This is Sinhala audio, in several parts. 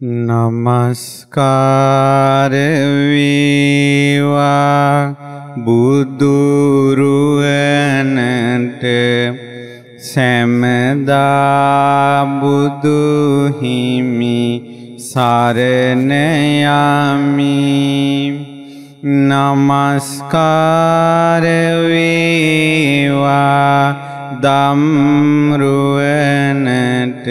නමස්කාරවීවා බුදුරුවනට සැමදා බුදුහිමි සරණයමි නමස්කාරවීවා දම්රුවනට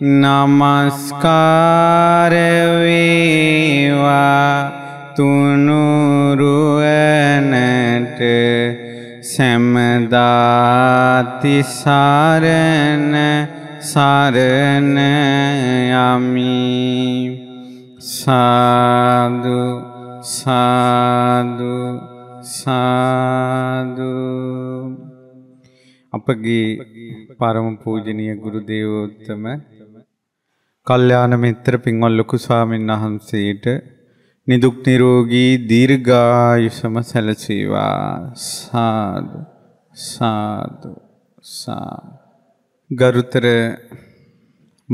නමස්කාරවේවා තුනුරුවනට සැමදාතිසාරණ සරණ යමි සාදු සාදු සාදු අපගේ පරම පූජනීය ගුරු දේවෝත්තම කල්යාණ මිත්‍ර පින්වත් ලොකු ස්වාමීන් වහන්සේට නිදුක් නිරෝගී දීර්ඝායුෂම සැලසේවා සාදු සාදු සා ගරුතර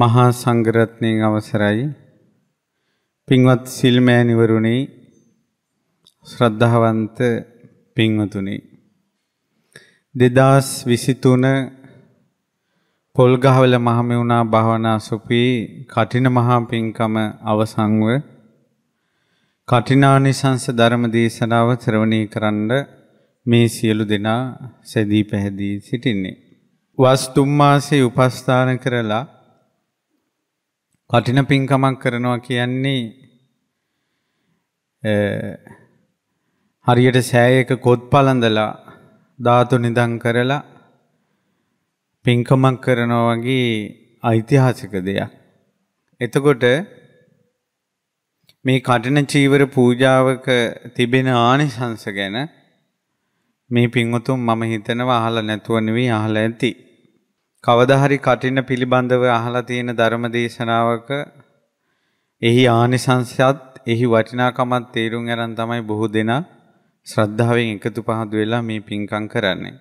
මහා සංඝරත්නයේ අවසරයි පින්වත් සිල්මෑණිවරුනි ශ්‍රද්ධාවන්ත පින්වතුනි 2023 පොල්ගහවල මහමෙවුනා භාවනා සුපී කටින මහා පිංකම අවසන්ව කටිනානිසංස ධර්ම දේශනාව ශ්‍රවණී කරන්න මේ සියලු දෙනා සැදී පැහැදී සිටින්නේ. වස් තුන් මාසේ උපස්ථාන කරලා කටින පිංකමක් කරනවා කියන්නේ හරියට සෑයක කොත් පළඳලා ධාතු නිදන් කරලා පින්කමක් කරනවා වගේ ඓතිහාසික දෙයක්. එතකොට මේ කටින චීවර පූජාවක තිබෙන ආනිසංස ගැන මේ පින්වතුන් මම හිතනවා අහලා නැතුව නෙවෙයි අහලා ඇති. කවදා හරි කටින පිළිබඳව අහලා තියෙන ධර්ම දේශනාවක එහි ආනිසංසයත් එහි වටිනාකමත් තේරුම් අරන් තමයි බොහෝ දෙනා ශ්‍රද්ධාවෙන් එකතු පහදු වෙලා මේ පින්කම් කරන්නේ.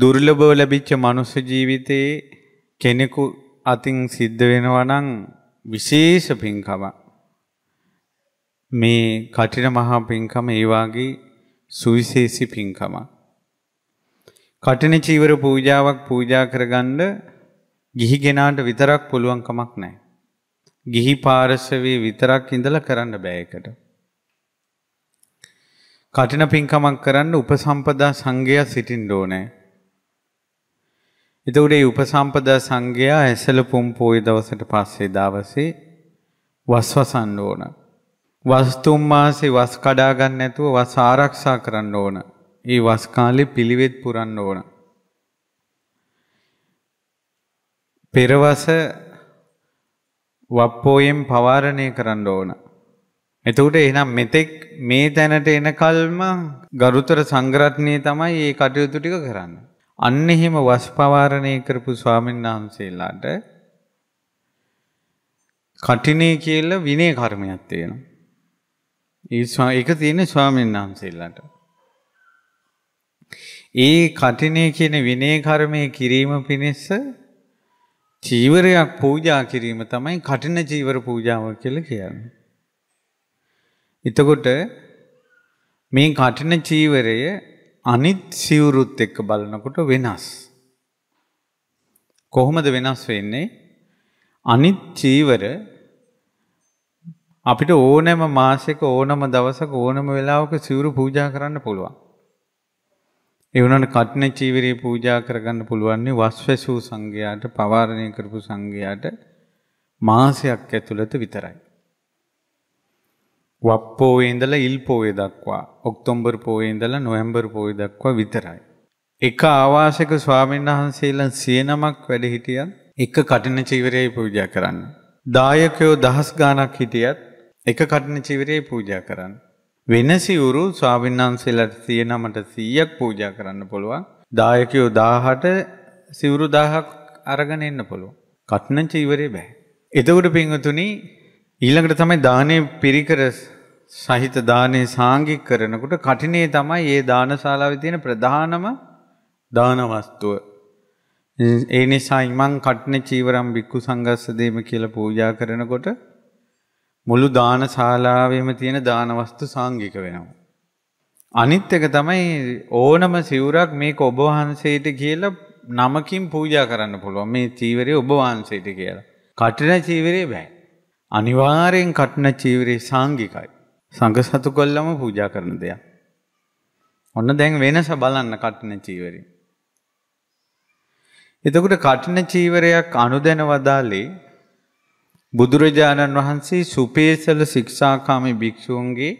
දුර්ලභව ලැබිච්ච මනුස්ස ජීවිතයේ කෙනෙකු අතින් සිද්ධ වෙනවා නම් විශේෂ පින්කම. මේ කටින මහා පින්කම ඒ වාගේ සුවිශේෂී පින්කම. කටින චීවර පූජාවක් පූජා කරගන්න ගිහි ගෙනාට විතරක් පුළුවන් කමක් නැහැ. ගිහි පාරසවේ විතරක් ඉඳලා කරන්න බෑ ඒකට. කටින පින්කමක් කරන්න උපසම්පදා සංඝයා සිටින්න ඕනේ. එතකොට මේ උපසම්පදා සංඝයා ඇසල පුම් පොයේ දවසට පස්සේ දවසේ වස්වසන්න ඕන. වස් තුන් මාසේ වස් කඩා ගන්න නැතුව වස් ආරක්ෂා කරන්න ඕන. ඒ වස් කාලේ පිළිවෙත් පුරන්න ඕන. පෙරවස වප්පෝයෙන් පවාරණය කරන්න ඕන. එතකොට එහෙනම් මෙතෙක් මේ තැනට එනකල්ම ගරුතර සංග්‍රහණයේ තමයි මේ කටයුතු ටික කරන්නේ. අන්න එහෙම වස්පවාරණය කරපු ස්වාමීන් වහන්සේලාට කටිනේ කියලා විනය කර්මයක් තියෙනවා. ඒ ඒක තියෙන ස්වාමීන් වහන්සේලාට. ඒ කටිනේ කියන විනය කර්මය කිරීම පිණිස චීවරයක් පූජා කිරීම තමයි කටින චීවර පූජාව කියලා කියන්නේ. එතකොට මේ කටින චීවරය අනිත් සිවුරුත් එක්ක බලනකොට වෙනස්. කොහොමද වෙනස් වෙන්නේ? අනිත් චීවර අපිට ඕනෑම මාසෙක ඕනම දවසක ඕනම වෙලාවක සිවුරු පූජා කරන්න පුළුවන්. ඒ වුණාට කටින චීවරේ පූජා කරගන්න පුළුවන් වස්වැසූ සංඝයාට පවාරණය කරපු සංඝයාට මාසයක් ඇතුළත විතරයි. වප්පෝයේ ඉඳලා ඉල් පෝය දක්වා ඔක්තෝබර් පෝයේ ඉඳලා නොවැම්බර් පෝය දක්වා විතරයි. එක ආවාසක ස්වාමීන් වහන්සේලා සියනමක් වැඩ හිටියත් එක කටින චීවරයයි පූජා කරන්න. දායකයෝ දහස් ගාණක් හිටියත් එක කටින චීවරයයි පූජා කරන්න. වෙන සිවුරු ස්වාමීන් වහන්සේලාට සියනමට 100ක් පූජා කරන්න පුළුවන්. දායකයෝ 1000ට සිවුරු 1000ක් අරගෙන එන්න පුළුවන්. කටින චීවරේ බෑ. එතකොට පින්වතුනි ඊළඟට තමයි දානේ පිරිකර සහිත දානේ සාංගික කරනකොට කටිනේ තමයි ඒ දානශාලාවේ තියෙන ප්‍රධානම දාන වස්තුව. ඒ නිසා ඉමං කටනේ චීවරම් බික්කු සංඝස්ස දෙම කියලා පූජා කරනකොට මුළු දානශාලාවෙම තියෙන දාන වස්තු සාංගික වෙනවා. අනිත් එක තමයි ඕනම සිවුරක් මේක ඔබ වහන්සේට කියලා නමකින් පූජා කරන්න පුළුවන්. මේ චීවරය ඔබ වහන්සේට කියලා. කටින චීවරේ බෑ. අනිවාර්යෙන් කටන චීවරේ සාංගිකයි. සංඝ සතු කොල්ලම පූජා කරන දෙයක්. ඔන්න දැන් වෙනස බලන්න කටන චීවරේ. එතකොට කටන චීවරයක් අනුදැන වදාලේ බුදුරජාණන් වහන්සේ සුපේසල ශික්ෂාකාමී භික්ෂූන්ගේ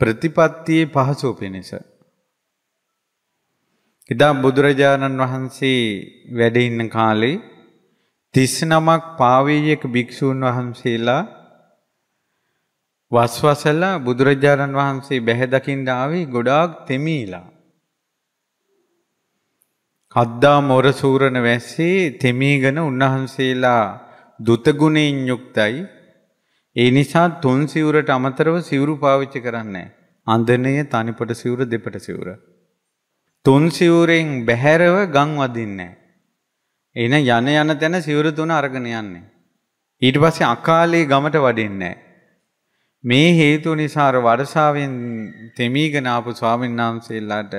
ප්‍රතිපත්තියේ පහසුව පිණිස. එදා බුදුරජාණන් වහන්සේ වැඩ ඉන්න කාලේ 39ක් පාවීයක භික්ෂූන් වහන්සේලා වස්වසලා බුදුරජාණන් වහන්සේ බැහැ දකින්න ආවේ ගොඩාක් තෙමීලා. කද්දා මොර සූරණ වැස්සේ තෙමීගෙන උන්වහන්සේලා දුතගුණයෙන් යුක්තයි ඒ නිසා තුන් සිවුරට අමතරව සිවුරු පාවිච්චි කරන්නේ අඳනය තනිපට සිවුර දෙපට සිවුර. තුන් සිවුරෙන් බැහැරව ගම් වදින්නේ එන යන යන තැන සිවුරු තුන අරගෙන යන්නේ. ඊට පස්සේ අකාලේ ගමට වඩින්නේ මේ හේතු නිසා අර වර්ෂාවෙන් තෙමීගෙන ආපු ස්වාමීන් වහන්සේලාට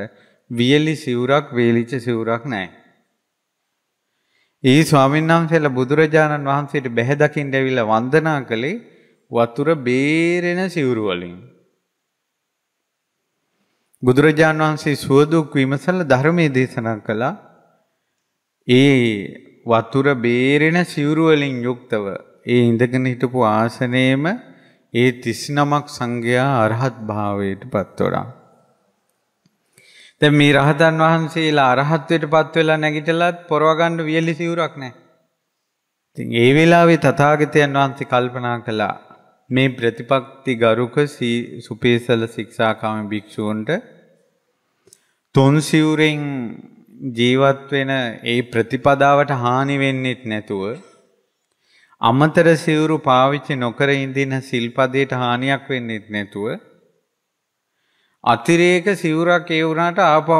වියලි සිවුරක් වේලිච්ච සිවුරක් නැහැ. ඒ ස්වාමීන් වහන්සේලා බුදුරජාණන් වහන්සේට බැහැ දකින්න ඇවිල්ලා වන්දනා කළේ වතුර බේරෙන සිවුරු වලින්. බුදුරජාණන් වහන්සේ සුවදුක් විමසලා ධර්මයේ දේශනා කළා. ඒ වතුර බේරෙන සිවුරුවලින් යුක්තව ඒ ඉඳගෙන හිටපු ආසනයේම ඒ 39ක් සංඝයා අරහත් භාවයට පත්වරා. දැන් මේ රහතන් වහන්සේලා අරහත්වයට පත් වෙලා නැගිටලත් පොරව ගන්න වියලි සිවුරක් නැහැ. ඉතින් ඒ වෙලාවේ තථාගතයන් වහන්සේ කල්පනා කළා මේ ප්‍රතිපක්ති ගරුක සුපේසල ශික්ෂාකාමී භික්ෂූන්ට තුන් සිවුරෙන් ජීවත් වෙන ඒ ප්‍රතිපදාවට හානි වෙන්නෙත් නැතුව අමතර සිවුරු පාවිච්චි නොකර ඉඳින සිල්පදයට හානියක් වෙන්නෙත් නැතුව අතිරේක සිවුරක් ඒ වුණාට ආපහු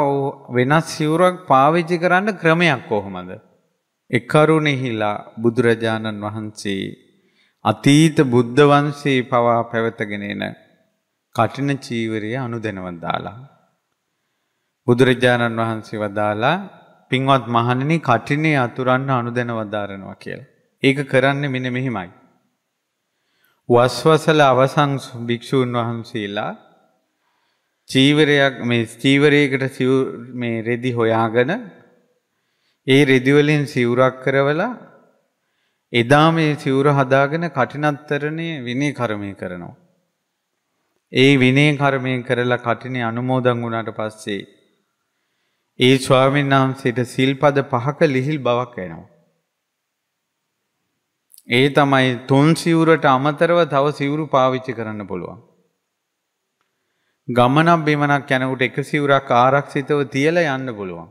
වෙනස් සිවුරක් පාවිච්චි කරන්න ක්‍රමයක් කොහොමද? එකරුණෙහිලා බුදුරජාණන් වහන්සේ අතීත බුද්ධ වංශේ පවා පැවතගෙන එන කටින චීවරය අනුදැනව දාලා බුදුරජාණන් වහන්සේ වදාලා පින්වත් මහණෙනි කටිනේ අතුරන්න අනුදැන වදාරනවා කියලා. ඒක කරන්නේ මෙන්න මෙහිමයි. වස්වසල අවසන් භික්ෂූන් වහන්සේලා චීවරයක් මේ චීවරයකට මේ රෙදි හොයාගෙන ඒ රෙදි වලින් සිවුරක් කරවලා එදා මේ සිවුර හදාගෙන කටිනත්තරණේ විනය කර්මය කරනවා. ඒ විනය කර්මය කරලා කටිනේ අනුමෝදන් වුණාට පස්සේ ඒ ස්වාමීන් වහන්සේට සිල්පද පහක ලිහිල් බවක් එනවා. ඒ තමයි තුන් සිවුරට අමතරව තව සිවුරු පාවිච්චි කරන්න පුළුවන්. ගමනක් බිමනක් යනකොට එක සිවුරක් ආරක්ෂිතව තියලා යන්න පුළුවන්.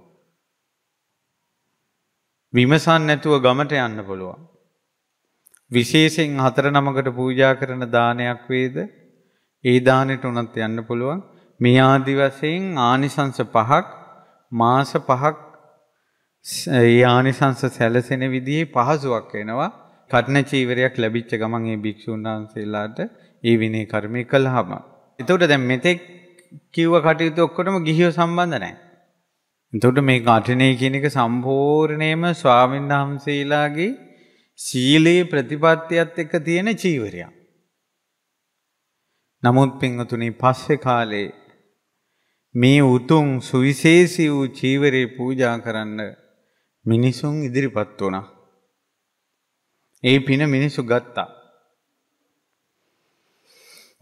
විමසන් නැතුව ගමට යන්න පුළුවන්. විශේෂයෙන් හතර නමකට පූජා කරන දානයක් වේද ඒ දානෙට උනත් යන්න පුළුවන්. මේ ආදි වශයෙන් ආනිසංස පහක් මාස 5ක් යානිසංශ සැලසෙන විදිහේ පහසුවක් වෙනවා. කටන චීවරයක් ලැබිච්ච ගමන් මේ භික්ෂුන් වහන්සේලාට ඒ විනය කර්මය කළාම. එතකොට දැන් මෙතෙක් කිව්ව කටයුතු ඔක්කොටම ගිහියෝ සම්බන්ධ නැහැ. එතකොට මේ කටනේ කියන එක සම්පූර්ණයෙන්ම ස්වාමීන් වහන්සේලාගේ සීලේ ප්‍රතිපත්තියත් එක්ක තියෙන චීවරයක්. නමුත් පින්වතුනි පස්සේ කාලේ මේ උතුම් සුවිශේෂී වූ චීවරේ පූජා කරන්න මිනිසුන් ඉදිරිපත් වුණා. ඒ පින මිනිසු ගත්තා.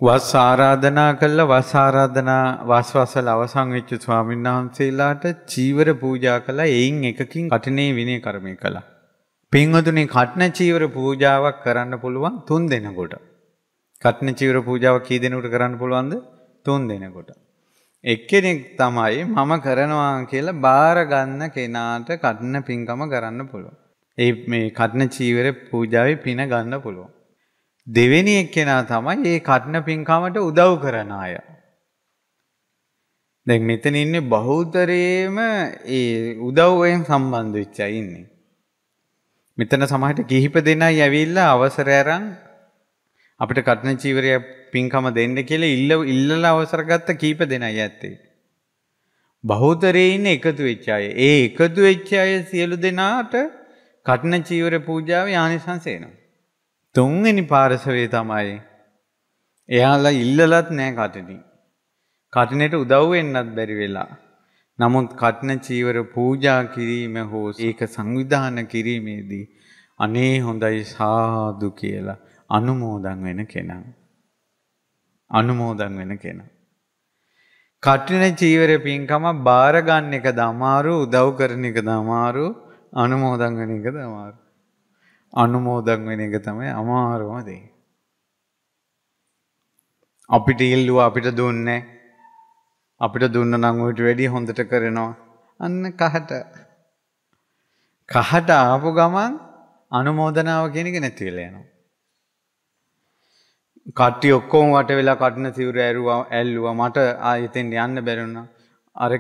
වස් ආරාධනා කළා වස් ආරාධනා වස්වසල අවසන් වෙච්ච ස්වාමීන් වහන්සේලාට චීවර පූජා කළා එයින් එකකින් කටනේ විනය කර්මය කළා. පින්වතුනි කටන චීවර පූජාවක් කරන්න පුළුවන් තුන් දෙනෙකුට. කටන චීවර පූජාවක් කී දෙනෙකුට කරන්න පුළුවන්ද? තුන් දෙනෙකුට. එක්කෙනෙක් තමයි මම කරනවා කියලා බාර ගන්න කෙනාට කටන පින්කම කරන්න පුළුවන්. ඒ මේ කටන චීවර පූජාවේ පින ගන්න පුළුවන්. දෙවෙනි එක්කෙනා තමයි මේ කටන පින්කමට උදව් කරන අය. දැන් මෙතන ඉන්නේ බහුතරයේම ඒ උදව්වෙන් සම්බන්ධ වෙච්ච අය ඉන්නේ. මෙතන සමහරට කිහිප දෙනයි ඇවිල්ලා අවසර අරන් අපිට කටන චීවරය පින්කම දෙන්න කියලා ඉල්ල ඉල්ලලා අවසර ගත්ත කීප දෙනයි ඇත්තේ. බහුතරේ ඉන්න එකතු වෙච්ච අය. ඒ එකතු වෙච්ච අය සියලු දෙනාට කටන චීවර පූජාවේ ආනිසංස එනවා. තුන්වෙනි පාරසවේ තමයි එයාලා ඉල්ලලත් නෑ කටටින්. කටනට උදව් වෙන්නත් බැරි වෙලා. නමුත් කටන චීවර පූජා කිරීම හෝ ඒක සංවිධාන කිරීමේදී අනේ හොඳයි සාදු කියලා අනුමෝදන් වෙන කෙනා. අනුමෝදන් වෙන කෙනා. කටින චීවර පින්කම බාරගන්න එක දමාරු උදව් කරන එක දමාරු අනුමෝදන් වෙන එක දමාරු. අනුමෝදන් වෙන එක තමයි අමාරුම දේ. අපිට ඉල්ලුව අපිට දුන්නේ අපිට දුන්න නම් උට වැඩි හොඳට කරනවා. අන්න කහට. කහට ආපු ගමන් අනුමෝදනාව කියන එක නැති වෙලා යනවා. කට්ටි ඔක්කොම වට වෙලා කටන සිවුර ඇරුවා ඇල්ලුවා මට ආයෙතෙන් යන්න බැරුණා. අර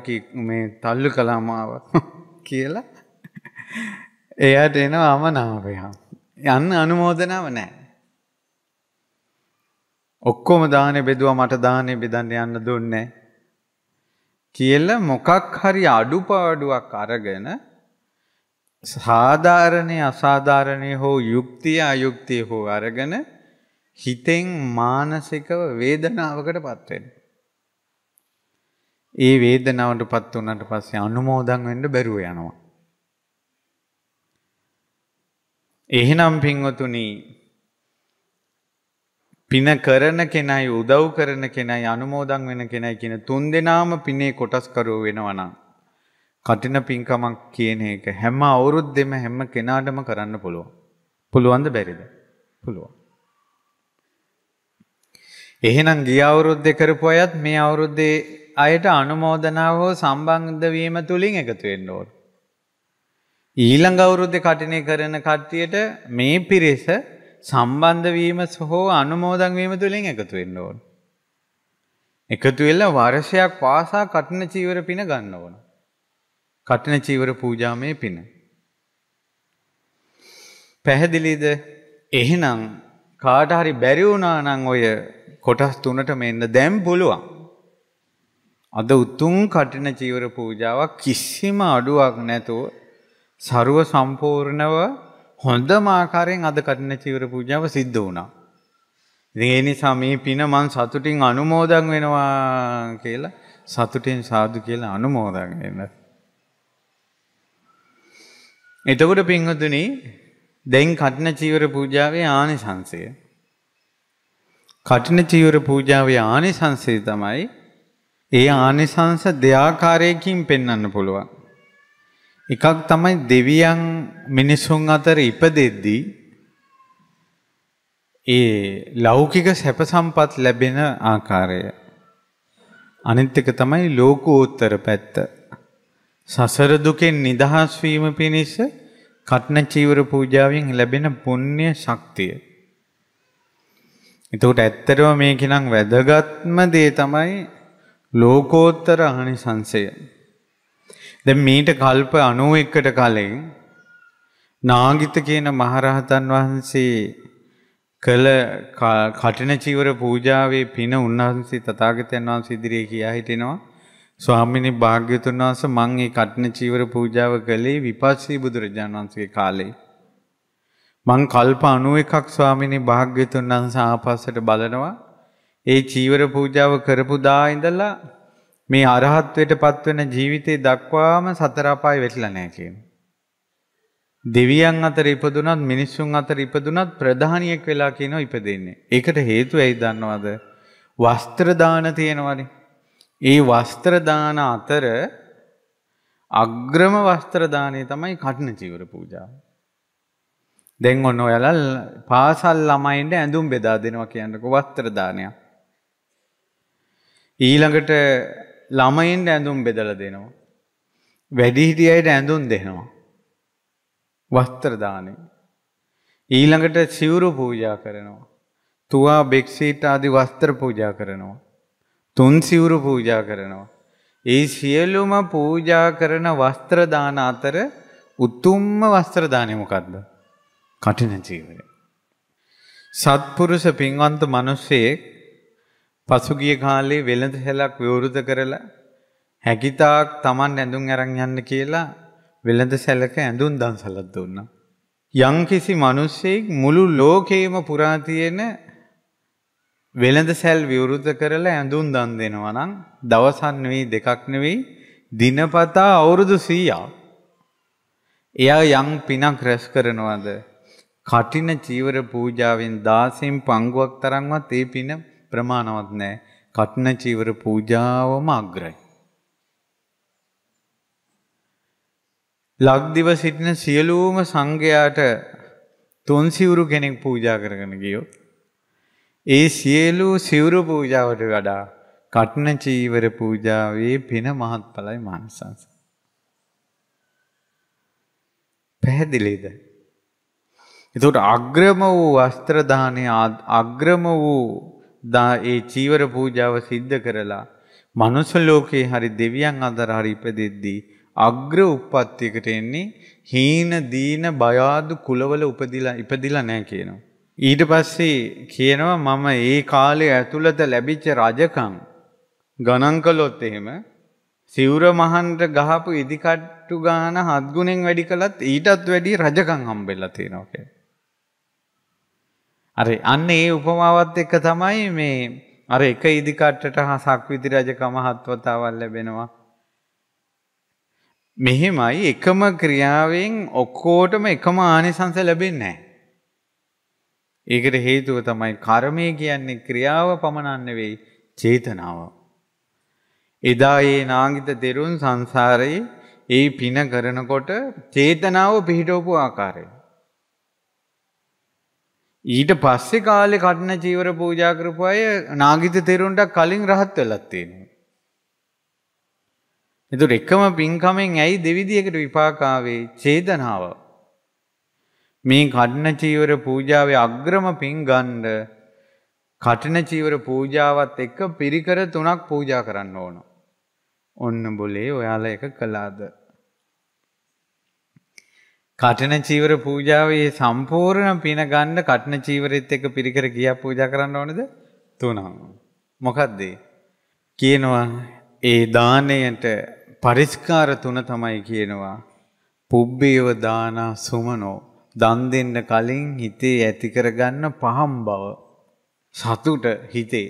මේ තල්ලු කළා මාව කියලා එයාට එනවා අමනාපයම්. යන්න අනුමෝදනාව නැහැ. ඔක්කොම දානේ බෙදුවා මට දානේ බෙදන්න යන්න දුන්නේ කියලා මොකක් හරි අඩුපාඩුවක් අරගෙන සාධාරණේ අසාධාරණේ හෝ යුක්තිය අයුක්තිය හෝ අරගෙන හිතෙන් මානසිකව වේදනාවකටපත් වෙනවා. ඒ වේදනාවටපත් වුණාට පස්සේ අනුමෝදන් වෙන්න බැරුව යනවා. එහෙනම් පින්වතුනි පින කරන කෙනයි උදව් කරන කෙනයි අනුමෝදන් වෙන කෙනයි කියන තුන් දෙනාම පිනේ කොටස්කරුව වෙනවා කටින පින්කමක් කියන එක හැම අවුරුද්දෙම හැම කෙනාටම කරන්න පුළුවන්. පුළුවන්ද බැරිද? පුළුවන්. එහෙනම් ගිය අවුරුද්දේ කරපු අයත් මේ අවුරුද්දේ අයට අනුමෝදනාව හෝ සම්බන්ධ වීම තුලින් එකතු වෙන්න ඕන. ඊළඟ අවුරුද්දේ කටිනේ කරන කට්ටියට මේ පිරිස සම්බන්ධ වීම හෝ අනුමෝදන් වීම තුලින් එකතු වෙන්න ඕන. එකතු වෙලා වර්ෂයක් පාසා කටින චීවර පින ගන්න ඕන. කටින චීවර පූජාමය පින. පැහැදිලිද? එහෙනම් කාට හරි බැරි වුණා නම් ඔය කොටස් තුනට මෙන්න දැන් පුළුවන්. අද උතුම් කටින චීවර පූජාවක් කිසිම අඩුවක් නැතුව ਸਰව සම්පූර්ණව හොඳම ආකාරයෙන් අද කටින චීවර පූජාව සිද්ධ වුණා. ඉතින් ඒ නිසා මේ පින මං සතුටින් අනුමෝදන් වෙනවා කියලා සතුටින් සාදු කියලා අනුමෝදන් වෙන්න. එතකොට පින්වතුනි දැන් කටින චීවර පූජාවේ ආනිසංසය කටින චීවර පූජාවේ ආනිසංසය තමයි ඒ ආනිසංස දෙආකාරයකින් පෙන්වන්න පුළුවන්. එකක් තමයි දෙවියන් මිනිසුන් අතර ඉපදෙද්දී ඒ ලෞකික සැප සම්පත් ලැබෙන ආකාරය. අනිත් එක තමයි ලෝකෝත්තර පැත්ත. සසර දුකෙන් නිදහස් වීම පිණිස කටන චීවර පූජාවෙන් ලැබෙන පුණ්‍ය ශක්තිය. එතකොට ඇත්තටම මේකනම් වැදගත්ම දේ තමයි ලෝකෝත්තර ආනිසංසය. දැන් මීට කල්ප 91ට කලින් නාගිත කියන මහරහතන් වහන්සේ කළ කටින චීවර පූජාවේ පින උන්වහන්සේ තථාගතයන් වහන්සේ ඉදිරියේ කියා හිටිනවා ස්වාමිනී භාග්‍යතුන් වහන්සේ මම මේ කටින චීවර පූජාව කළේ විපස්සී බුදුරජාණන් වහන්සේගේ කාලේ මං කල්ප 91ක් ස්වාමිනේ භාග්‍යතුන් වහන්සේ ආපස්සට බලනවා. ඒ චීවර පූජාව කරපු දා ඉඳලා මේ අරහත්වයටපත් වෙන ජීවිතේ දක්වාම සතර අපාය වෙట్లా නැහැ කියනවා. දෙවියන් අතර ඉපදුනත් මිනිස්සුන් අතර ඉපදුනත් ප්‍රධානියෙක් වෙලා කියනවා ඉපදෙන්නේ. ඒකට හේතුව ඇයි දන්නවද? වස්ත්‍ර දාන තියෙනවනේ. ඒ වස්ත්‍ර දාන අතර අග්‍රම වස්ත්‍ර දාණය තමයි කඨින චීවර පූජාව. දැන් ඔන්න ඔයාලා පාසල් ළමයින්ට ඇඳුම් බෙදා දෙනවා කියන්නකෝ වස්ත්‍ර දානයක්. ඊළඟට ළමයින්ට ඇඳුම් බෙදලා දෙනවා. වැඩිහිටිය අයට ඇඳුම් දෙනවා. වස්ත්‍ර දානෙ. ඊළඟට සිවුරු පූජා කරනවා. තුවා බෙක්සීට් ආදී වස්ත්‍ර පූජා කරනවා. තුන් සිවුරු පූජා කරනවා. ඒ සියලුම පූජා කරන වස්ත්‍ර දාන අතර උතුම්ම වස්ත්‍ර දානෙ මොකද්ද? කටින චීවරය. සත්පුරුෂ පින්වන්ත මිනිසෙක් පසුගිය කාලේ වෙළඳ සැලක් විවෘත කරලා හැකිතාක් Taman ඇඳුම් අරන් යන්න කියලා වෙළඳ සැලක ඇඳුම් දන්සලක් දුන්නා. යම්කිසි මිනිසෙක් මුළු ලෝකේම පුරා තියෙන වෙළඳ සැල් විවෘත කරලා ඇඳුම් දන් දෙනවා නම් දවසක් නෙවෙයි දෙකක් නෙවෙයි දිනපතා අවුරුදු 100ක් එයා යම් පිනක් රැස් කරනවාද කටින චීවර පූජාවෙන් 16න් පංගුවක් තරම්වත් ඒ පින ප්‍රමාණවත් නැහැ. කටින චීවර පූජාවම අග්‍රයි. ලක්දිව සිටින සියලුම සංඝයාට තුන් සිවුරු කෙනෙක් පූජා කරගෙන ගියොත් ඒ සියලු සිවුරු පූජාවට වඩා කටන චීවර පූජාවේ පින මහත්ඵලයි මානසංස. පැහැදිලිද? එතකොට අග්‍රම වූ වස්ත්‍ර දානය අග්‍රම වූ දා ඒ චීවර පූජාව සිද්ධ කරලා මනුස්ස ලෝකේ හරි දෙවියන් අතර හරි ඉපදෙද්දී අග්‍ර උප්පත්තියකට එන්නේ හීන දීන බයාදු කුලවල උපදිලා ඉපදිලා නැහැ කියනවා. ඊට පස්සේ කියනවා මම ඒ කාලේ ඇතුළත ලැබිච්ච රජකම් ගණන් කළොත් එහෙම සිවුර මහන්ට ගහපු ඉදිකට්ටු ගාන හත් ගුණෙන් වැඩි කළත් ඊටත් වැඩි රජකම් හම්බෙලා තියෙනවා කියලා. හරි අන්න ඒ උපමාවත් එක්ක තමයි මේ අර එක ඉදිකට්ටට හා සක්විති රජකම හත්වතාවල් ලැබෙනවා. මෙහෙමයි එකම ක්‍රියාවෙන් ඔක්කෝටම එකම ආනිසංස ලැබෙන්නේ නැහැ. ඒකට හේතුව තමයි කර්මය කියන්නේ ක්‍රියාව පමණන්න වෙයි චේතනාව. එදා ඒ නාගිත දෙරුන් සංසාරයේ ඒ පින කරනකොට චේතනාව පිහිටවපු ආකාරය. ඊට පස්සේ කාලේ කටන චීවර පූජා කරපු අය නාගිත තෙරුන්ට කලින් රහත් වෙලක් තියෙනවා. ඒතර එකම පින්කමෙන් ඇයි දෙවිදියකට විපාකාවේ චේතනාව. මේ කටන චීවර පූජාවේ අග්‍රම පින් ගන්න කටන චීවර පූජාවත් එක්ක පිරිකර තුනක් පූජා කරන්න ඕන. ඔන්න බොලේ ඔයාලා එක කළාද? කටන චීවර පූජාව ඒ සම්පූර්ණ පින ගන්න කටන චීවරෙත් එක්ක පිරිකර ගියක් පූජා කරන්න ඕනද? තුනම. මොකද්ද? කියනවා ඒ දාණයට පරිස්කාර තුන තමයි කියනවා. පුබ්බේව දාන සුමනෝ දන් දෙන්න කලින් හිතේ ඇති කරගන්න පහම් බව සතුට හිතේ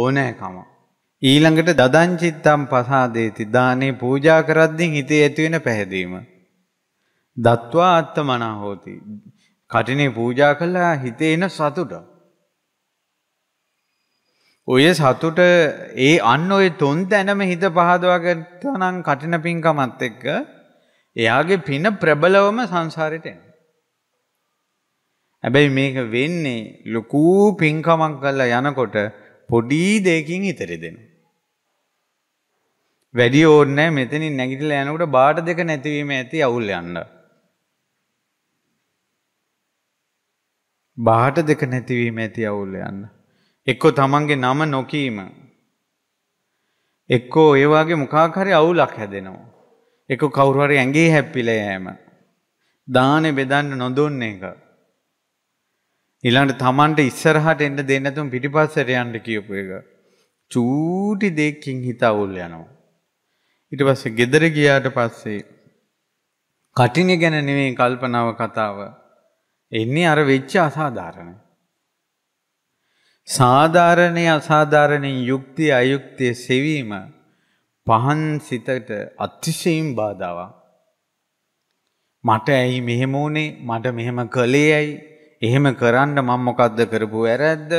ඕනෑකම ඊළඟට දදංචිත්තම් පසාදේති දානේ පූජා කරද්දී හිතේ ඇති වෙන පැහැදීම දත්වා අත්තමනා හෝති. කටිනේ පූජා කළා හිතේ එන සතුට. ඔය සතුට ඒ අන්න ඔය තොන් තැනම හිත පහදවා ගත්තා නම් කටින පිංකමත් එක්ක එයාගේ පින ප්‍රබලවම සංසාරෙට එන. හැබැයි මේක වෙන්නේ ලොකු පිංකමක් කරලා යනකොට පොඩි දෙයකින් ඉතරෙදෙන. වැඩි ඕනේ නැහැ මෙතනින් නැගිටලා යනකොට බාට දෙක නැතිවීම ඇති අවුල් යන්න. බාට දෙක නැතිවීම ඇති අවුල යන්න. එක්කෝ තමන්ගේ නම නොකීම. එක්කෝ ඒ වගේ මොකක් හරි අවුලක් හැදෙනවා. එක්කෝ කවුරු හරි ඇඟේ හැප්පිලා යෑම. දානේ බෙදන්න නොදුන්න එක. ඊළඟට තමන්ට ඉස්සරහට එන්න දෙන්නේ නැතුම් පිටිපස්සට යන්න කියපු එක. චූටි දෙකකින් හිත අවුල් යනවා. ඊට පස්සේ ගෙදර ගියාට පස්සේ කටින ගැන නෙමෙයි කල්පනාව කතාව. එන්නේ අර වෙච්ච අසාධාරණයි. සාධාරණය අසාධාරණය යුක්තිය අයුක්තිය සෙවීම පහන් සිතට අතිශයින් බාධාවක්. මට ඇයි මෙහෙම වුණේ මට මෙහෙම කළේ ඇයි එහෙම කරන්න මම මොකද්ද කරපු වැරද්ද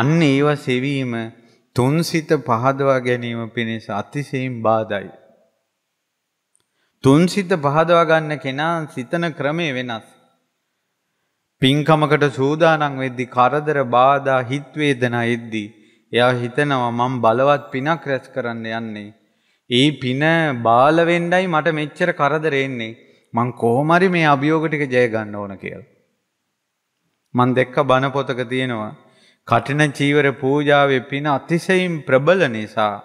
අන්න ඒව සෙවීම තුන්සිත පහදවා ගැනීම පිණිස අතිශයින් බාධායි තුන් සිත පහදවා ගන්න කෙනා සිතන ක්‍රමේ වෙනස්. පින්කමකට සූදානම් වෙද්දි කරදර බාධා හිත් වේදනා එද්දි එයා හිතනවා මම බලවත් පිනක් රැස් කරන්න යන්නේ. ඒ පින බාල වෙන්නයි මට මෙච්චර කරදර එන්නේ. මං කොහොම හරි මේ අභියෝග ටික ජය ගන්න ඕන කියලා. මං දැක්ක බණ පොතක තියෙනවා කටින චීවර පූජාවේ පින අතිශයින් ප්‍රබල නිසා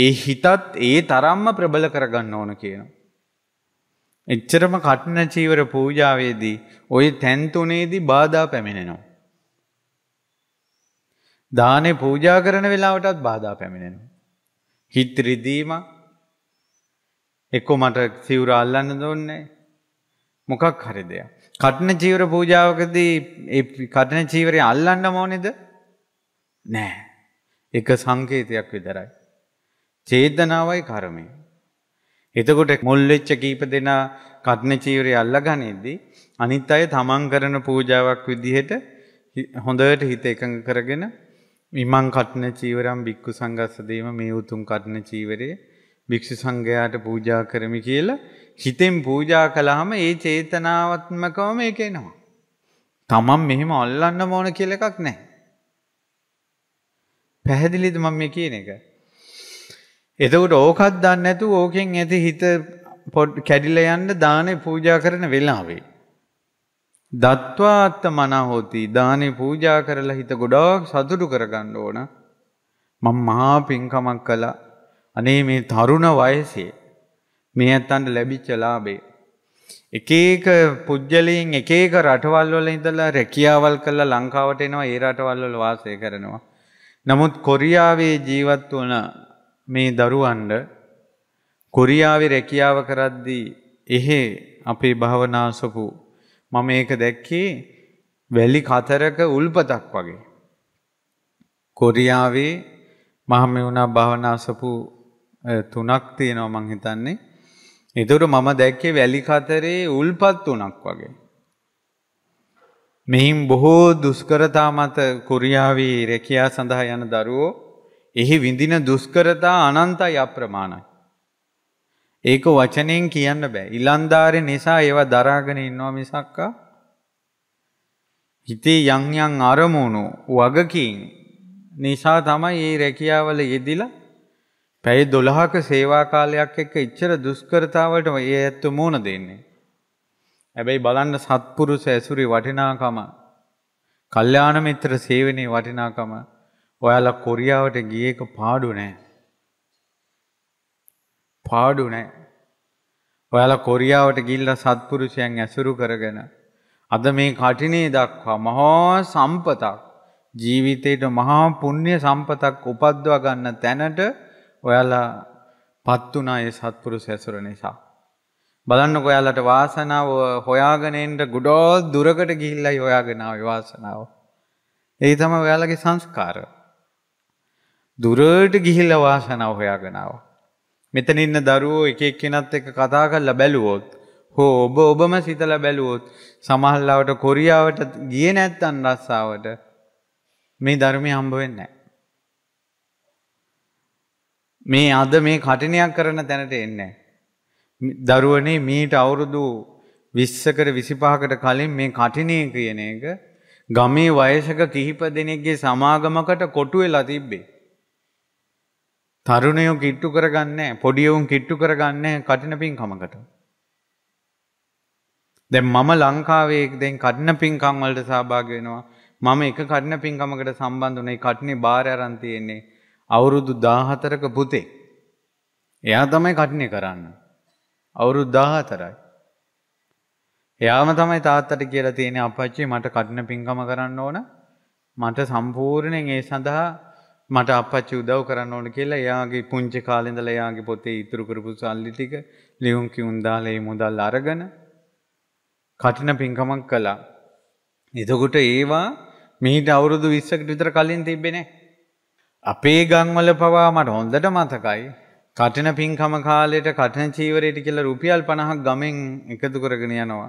ඒ හිතත් ඒ තරම්ම ප්‍රබල කරගන්න ඕන කියන. එච්චරම කටන චීවර පූජාවේදී ওই තැන් තුනේදී බාධා පැමිණෙනවා. දානේ පූජා කරන වෙලාවටත් බාධා පැමිණෙනවා. හිත රිදීම එක්කෝ මට සිවුර අල්ලන්න දොන්නේ මොකක් හරි දෙයක්. කටන චීවර පූජාවකදී ඒ කටන චීවරය අල්ලන්න ඕනේද? නෑ. එක සංකේතයක් විතරයි. චේතනාවයි කර්මය. එතකොට මුල් වෙච්ච කීප දෙනා කත්න චීවරය අල්ලගනිද්දී අනිත් අය තමන් කරන පූජාවක් විදිහට හොඳට හිත එකඟ කරගෙන විමං කත්න චීවරම් භික්ඛු සංඝස්සදීම මේ උතුම් කත්න චීවරේ භික්ෂු සංඝයාට පූජා කරමි කියලා හිතෙන් පූජා කළාම ඒ චේතනාත්මකවම ඒක එනවා. තමන් මෙහෙම අල්ලන්න ඕන කියලා එකක් නැහැ. පැහැදිලිද මම මේ කියන එක? එතකොට ඕකත් දන්නේ නැතුව ඕකෙන් ඇති හිත පොඩ් කැඩිලා යන්න දානේ පූජා කරන වෙලාවේ දත්වාත්ත මනහෝති දානේ පූජා කරලා හිත ගොඩාක් සතුටු කරගන්න ඕන මම මහා පින්කමක් කළා අනේ මේ තරුණ වයසේ මේ ඇත්තන්ට ලැබිච්ච ලාභේ එක එක පුජ්‍යලයෙන් එක එක රටවල් වල ඉඳලා රැකියාවල් කරලා ලංකාවට එනවා ඒ රටවල් වල වාසය කරනවා නමුත් කොරියාවේ ජීවත් වුණ මේ දරුවන්ට කොරියාවේ රැකියාව කරද්දී එහෙ අපේ භවනාසපු මම ඒක දැක්කේ වැලි කතරක උල්පතක් වගේ. කොරියාවේ මහමෙවුනා භවනාසපු තුනක් තියෙනවා මං හිතන්නේ. ඒතර මම දැක්කේ වැලි කතරේ උල්පත් තුනක් වගේ. මෙහින් බොහෝ දුෂ්කරතා මත කොරියාවේ රැකියා සඳහා යන දරුවෝ එහි විඳින දුෂ්කරතා අනන්තයි අප්‍රමාණයි. ඒක වචනයෙන් කියන්න බෑ. ඊලන්දාරේ නිසා ඒවා දරාගෙන ඉන්නවා මිසක්කා හිතේ යම් යම් අරමුණු වගකීම් නිසා තමයි මේ රැකියාවල යෙදිලා පැය 12ක සේවා කාලයක් එක්ක ඉච්චර දුෂ්කරතාවලට මේ ඇත්ත මුණ දෙන්නේ. හැබැයි බලන්න සත්පුරුෂ ඇසුරේ වටිනාකම, කල්යාණ මිත්‍ර සේවනයේ වටිනාකම ඔයාලා කොරියාවට ගිය එක පාඩු නෑ. පාඩු නෑ. ඔයාලා කොරියාවට ගිහිල්ලා සත්පුරුෂයන් ඇසුරු කරගෙන අද මේ කටිනේ දක්වා මහා සම්පතක් ජීවිතේට මහා පුණ්‍ය සම්පතක් උපද්දවා ගන්න තැනට ඔයාලා පත් වුණා ඒ සත්පුරුෂ ඇසුර නිසා. බලන්නකො ඔයාලට වාසනාව හොයාගෙන එන්න ගොඩක් දුරකට ගිහිල්ලා හොයාගෙන ආවේ වාසනාව. ඒ තමයි ඔයාලගේ සංස්කාරය. දුරට ගිහිල්ලා වාසනාව හොයාගෙන ආවා. මෙතන ඉන්න දරුවෝ එක එක්කෙනත් එක්ක කතා කරලා බැලුවොත් හෝ ඔබ ඔබම සිතලා බැලුවොත් සමහරවට කොරියාවට ගියේ නැත්නම් රස්සාවට මේ ධර්මය හම්බ වෙන්නේ මේ අද මේ කටිනයක් කරන තැනට එන්නේ දරුවනේ මීට අවුරුදු 20කට 25කට කලින් මේ කටිනේ කියන එක ගමේ වයසක කිහිප දෙනෙක්ගේ සමාගමකට කොටු වෙලා තිබ්බේ. තරුණයෝ කිට්ටු කරගන්නේ පොඩියවුන් කිට්ටු කරගන්නේ කටින පින්කමකට. දැන් මම ලංකාවේ දැන් කටින පින්කම් වලට සහභාගී වෙනවා. මම එක කටින පින්කමකට සම්බන්ධ වුණේ කටිනේ බාර අරන් තියෙන්නේ අවුරුදු 14ක පුතේ. එයා තමයි කටිනේ කරන්නේ. අවුරුදු 14යි. එයාම තමයි තාත්තට කියලා තියෙන්නේ අපච්චි මට කටින පින්කම කරන්න ඕන. මට සම්පූර්ණයෙන් ඒ සඳහා මට අපච්චි උදව් කරන්න ඕන කියලා එයාගේ පුංචි කාලෙඳල එයාගේ පොතේ ඉතුරු කරපු සල්ලි ටික ලියුම් කිවුම් දාලා ඒ මුදල් අරගෙන කටින පින්කමක් කළා. එතකොට ඒවා මීට අවුරුදු 20කට විතර කලින් තිබෙන්නේ අපේ ගම්වල පවා මට හොඳට මතකයි කටින පින්කම කාලේට කටින චීවරයට කියලා රුපියල් 50ක් ගමෙන් එකතු කරගෙන යනවා.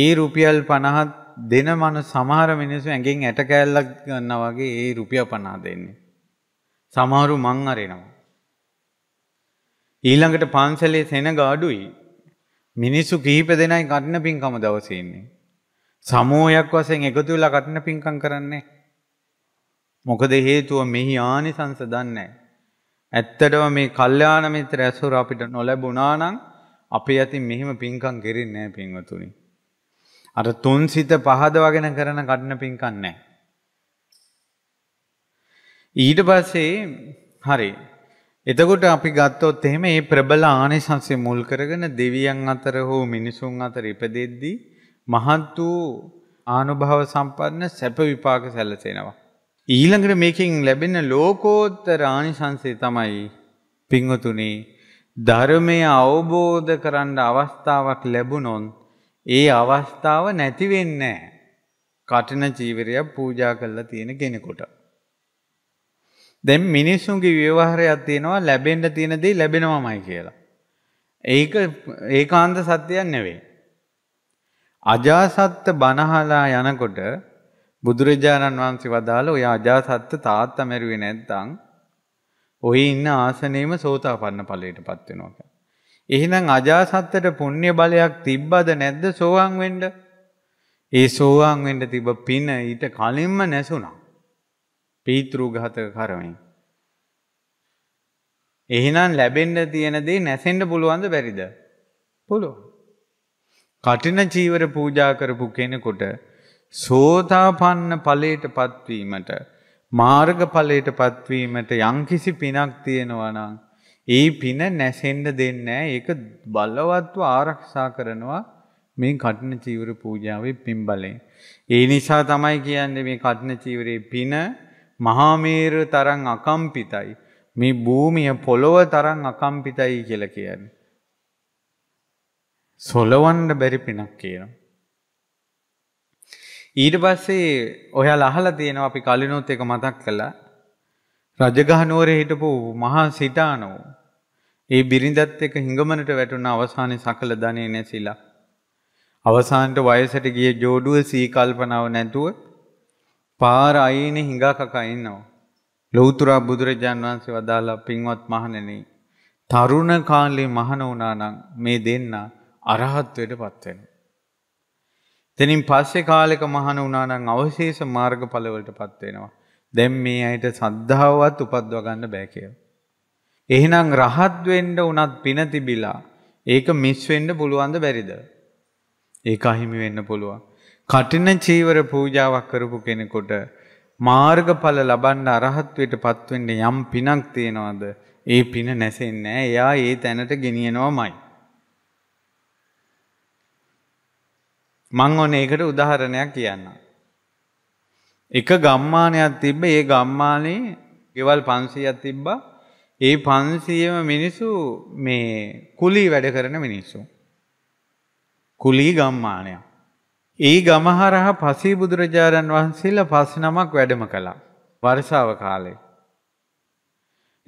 ඒ රුපියල් 50 දෙන මන සමහර මිනිස්සු ඇඟෙන් ඇට කෑල්ලක් ගන්නවා වගේ ඒ රුපියල් 50 දෙන්නේ. සමහරු මං අරෙනවා. ඊළඟට පන්සලේ සෙනග අඩුයි. මිනිස්සු කීප දෙනයි කටන පින්කම දවසේ ඉන්නේ. සමූහයක් වශයෙන් එකතු වෙලා කටන පින්කම් කරන්නේ. මොකද හේතුව මෙහි ආනිසංස දන්නේ ඇත්තටම මේ කල්යාණ මිත්‍ර ඇසුර අපිට නොලැබුණා නම් අපි යතින් මෙහිම පින්කම් කෙරෙන්නේ නැහැ පින්වතුනි. අර තුන්සිත පහදවගෙන කරන කටන පින්කම් නැහැ. ඊට පස්සේ හරි. එතකොට අපි ගත්තොත් එහෙම මේ ප්‍රබල ආනිසංසය මුල් කරගෙන දෙවියන් අතර හෝ මිනිසුන් අතර ඉපදෙද්දී මහත් වූ ආනුභව සම්පන්න සැප විපාක සැලසෙනවා. ඊළඟට මේකෙන් ලැබෙන ලෝකෝත්තර ආනිසංසය තමයි පින්වතුනි ධර්මය අවබෝධ කරන්න අවස්ථාවක් ලැබුණොත් ඒ අවස්ථාව නැති වෙන්නේ නැහැ. කටින චීවරය පූජා කරලා තියෙන කෙනෙකුට. දැන් මිනිස්සුන්ගේ ව්‍යවහාරයක් තියෙනවා ලැබෙන්න තියෙන දේ ලැබෙනවමයි කියලා. ඒක ඒකාන්ත සත්‍යයක් නෙවෙයි. අජාසත්ත බනහලා යනකොට බුදුරජාණන් වහන්සේ වදාළ ඔය අජාසත්ත තාත්තා මැරුවේ නැත්නම් ඔහි ඉන්න ආසනේම සෝතාපන්න ඵලයටපත් වෙනවා කියලා. එහෙනම් අජාසත්තට පුණ්‍ය බලයක් තිබ්බද නැද්ද සෝවාන් වෙන්න? ඒ සෝවාන් වෙන්න තිබ්බ පින ඊට කලින්ම නැසුණා. පීතෘඝාතක කර්මය. එහෙනම් ලැබෙන්න තියෙන දේ නැසෙන්න පුළුවන්ද බැරිද? පුළුවන්. කටින චීවර පූජා කරපු කෙනෙකුට සෝතාපන්න ඵලයට පත්වීමට මාර්ග ඵලයට පත්වීමට යම්කිසි පිනක් තියෙනවා නම් ඒ පින නැසෙන්න දෙන්නේ නැහැ. ඒක බලවත්ව ආරක්ෂා කරනවා මේ කටින චීවර පූජාවේ පින් බලයෙන්. ඒ නිසා තමයි කියන්නේ මේ කටින චීවරේ පින මහාමේර තරං අකම්පිතයි. මේ භූමිය පොළොව තරං අකම්පිතයි කියල කියන්නේ. සොලවන්ඩ බැරි පිනක් කියනවා. ඊට පස්සේ ඔයා අහලා තියෙනවා අපි කලිනුත් එක මතක් කළා. රජගහ නුවරේ හිටපු මහා සිතානෝ ඒ බිරිඳත් එක්ක හිඟමනට වැටුණ අවසානයේ සකල ධනෙ නැසිලා. අවසානට වයසට ගිය ජෝඩුව සී කල්පනාව නැතුව පාර අයිනේ හිඟා කකා ඉන්නවා. ලෞතුරා බුදුරජාන් වහන්සේ වදාලා පින්වත් මහණෙනි තරුණ කාලේ මහණ වුණා නම් මේ දෙන්න අරහත් වෙටපත් වෙනවා. තනින් පස්සේ කාලෙක මහණ වුණා නම් අවශේෂ මාර්ගඵල වලටපත් වෙනවා. දැන් මේ අයට සද්ධාවවත් උපද්ව ගන්න බෑ කියලා. එහෙනම් රහත් වෙන්න උනත් පින තිබිලා ඒක මිස් වෙන්න පුළුවන්ද බැරිද? ඒක අහිමි වෙන්න පුළුවන්. කටින චීවර පූජාවක් කරපු කෙනෙකුට මාර්ගඵල ලබන්න අරහත්වයට පත්වෙන්න යම් පිනක් තියෙනවද ඒ පින නැසෙන්නේ එයා ඒ තැනට ගෙනියනවාමයි මං ඔන්න ඒකට උදාහරණයක් කියන්න එක ගම්මානයක් තිබ්බ ඒ ගම්මානේ ගෙවල් 500ක් තිබ්බා ඒ 500ම මිනිස්සු මේ කුලී වැඩ කරන මිනිස්සු කුලී ගම්මානයක් ඒ ගමහරහා පසී බුදුරජාණන් වහන්සේලා පස් නමක් වැඩම කළා. වර්ෂාව කාලේ.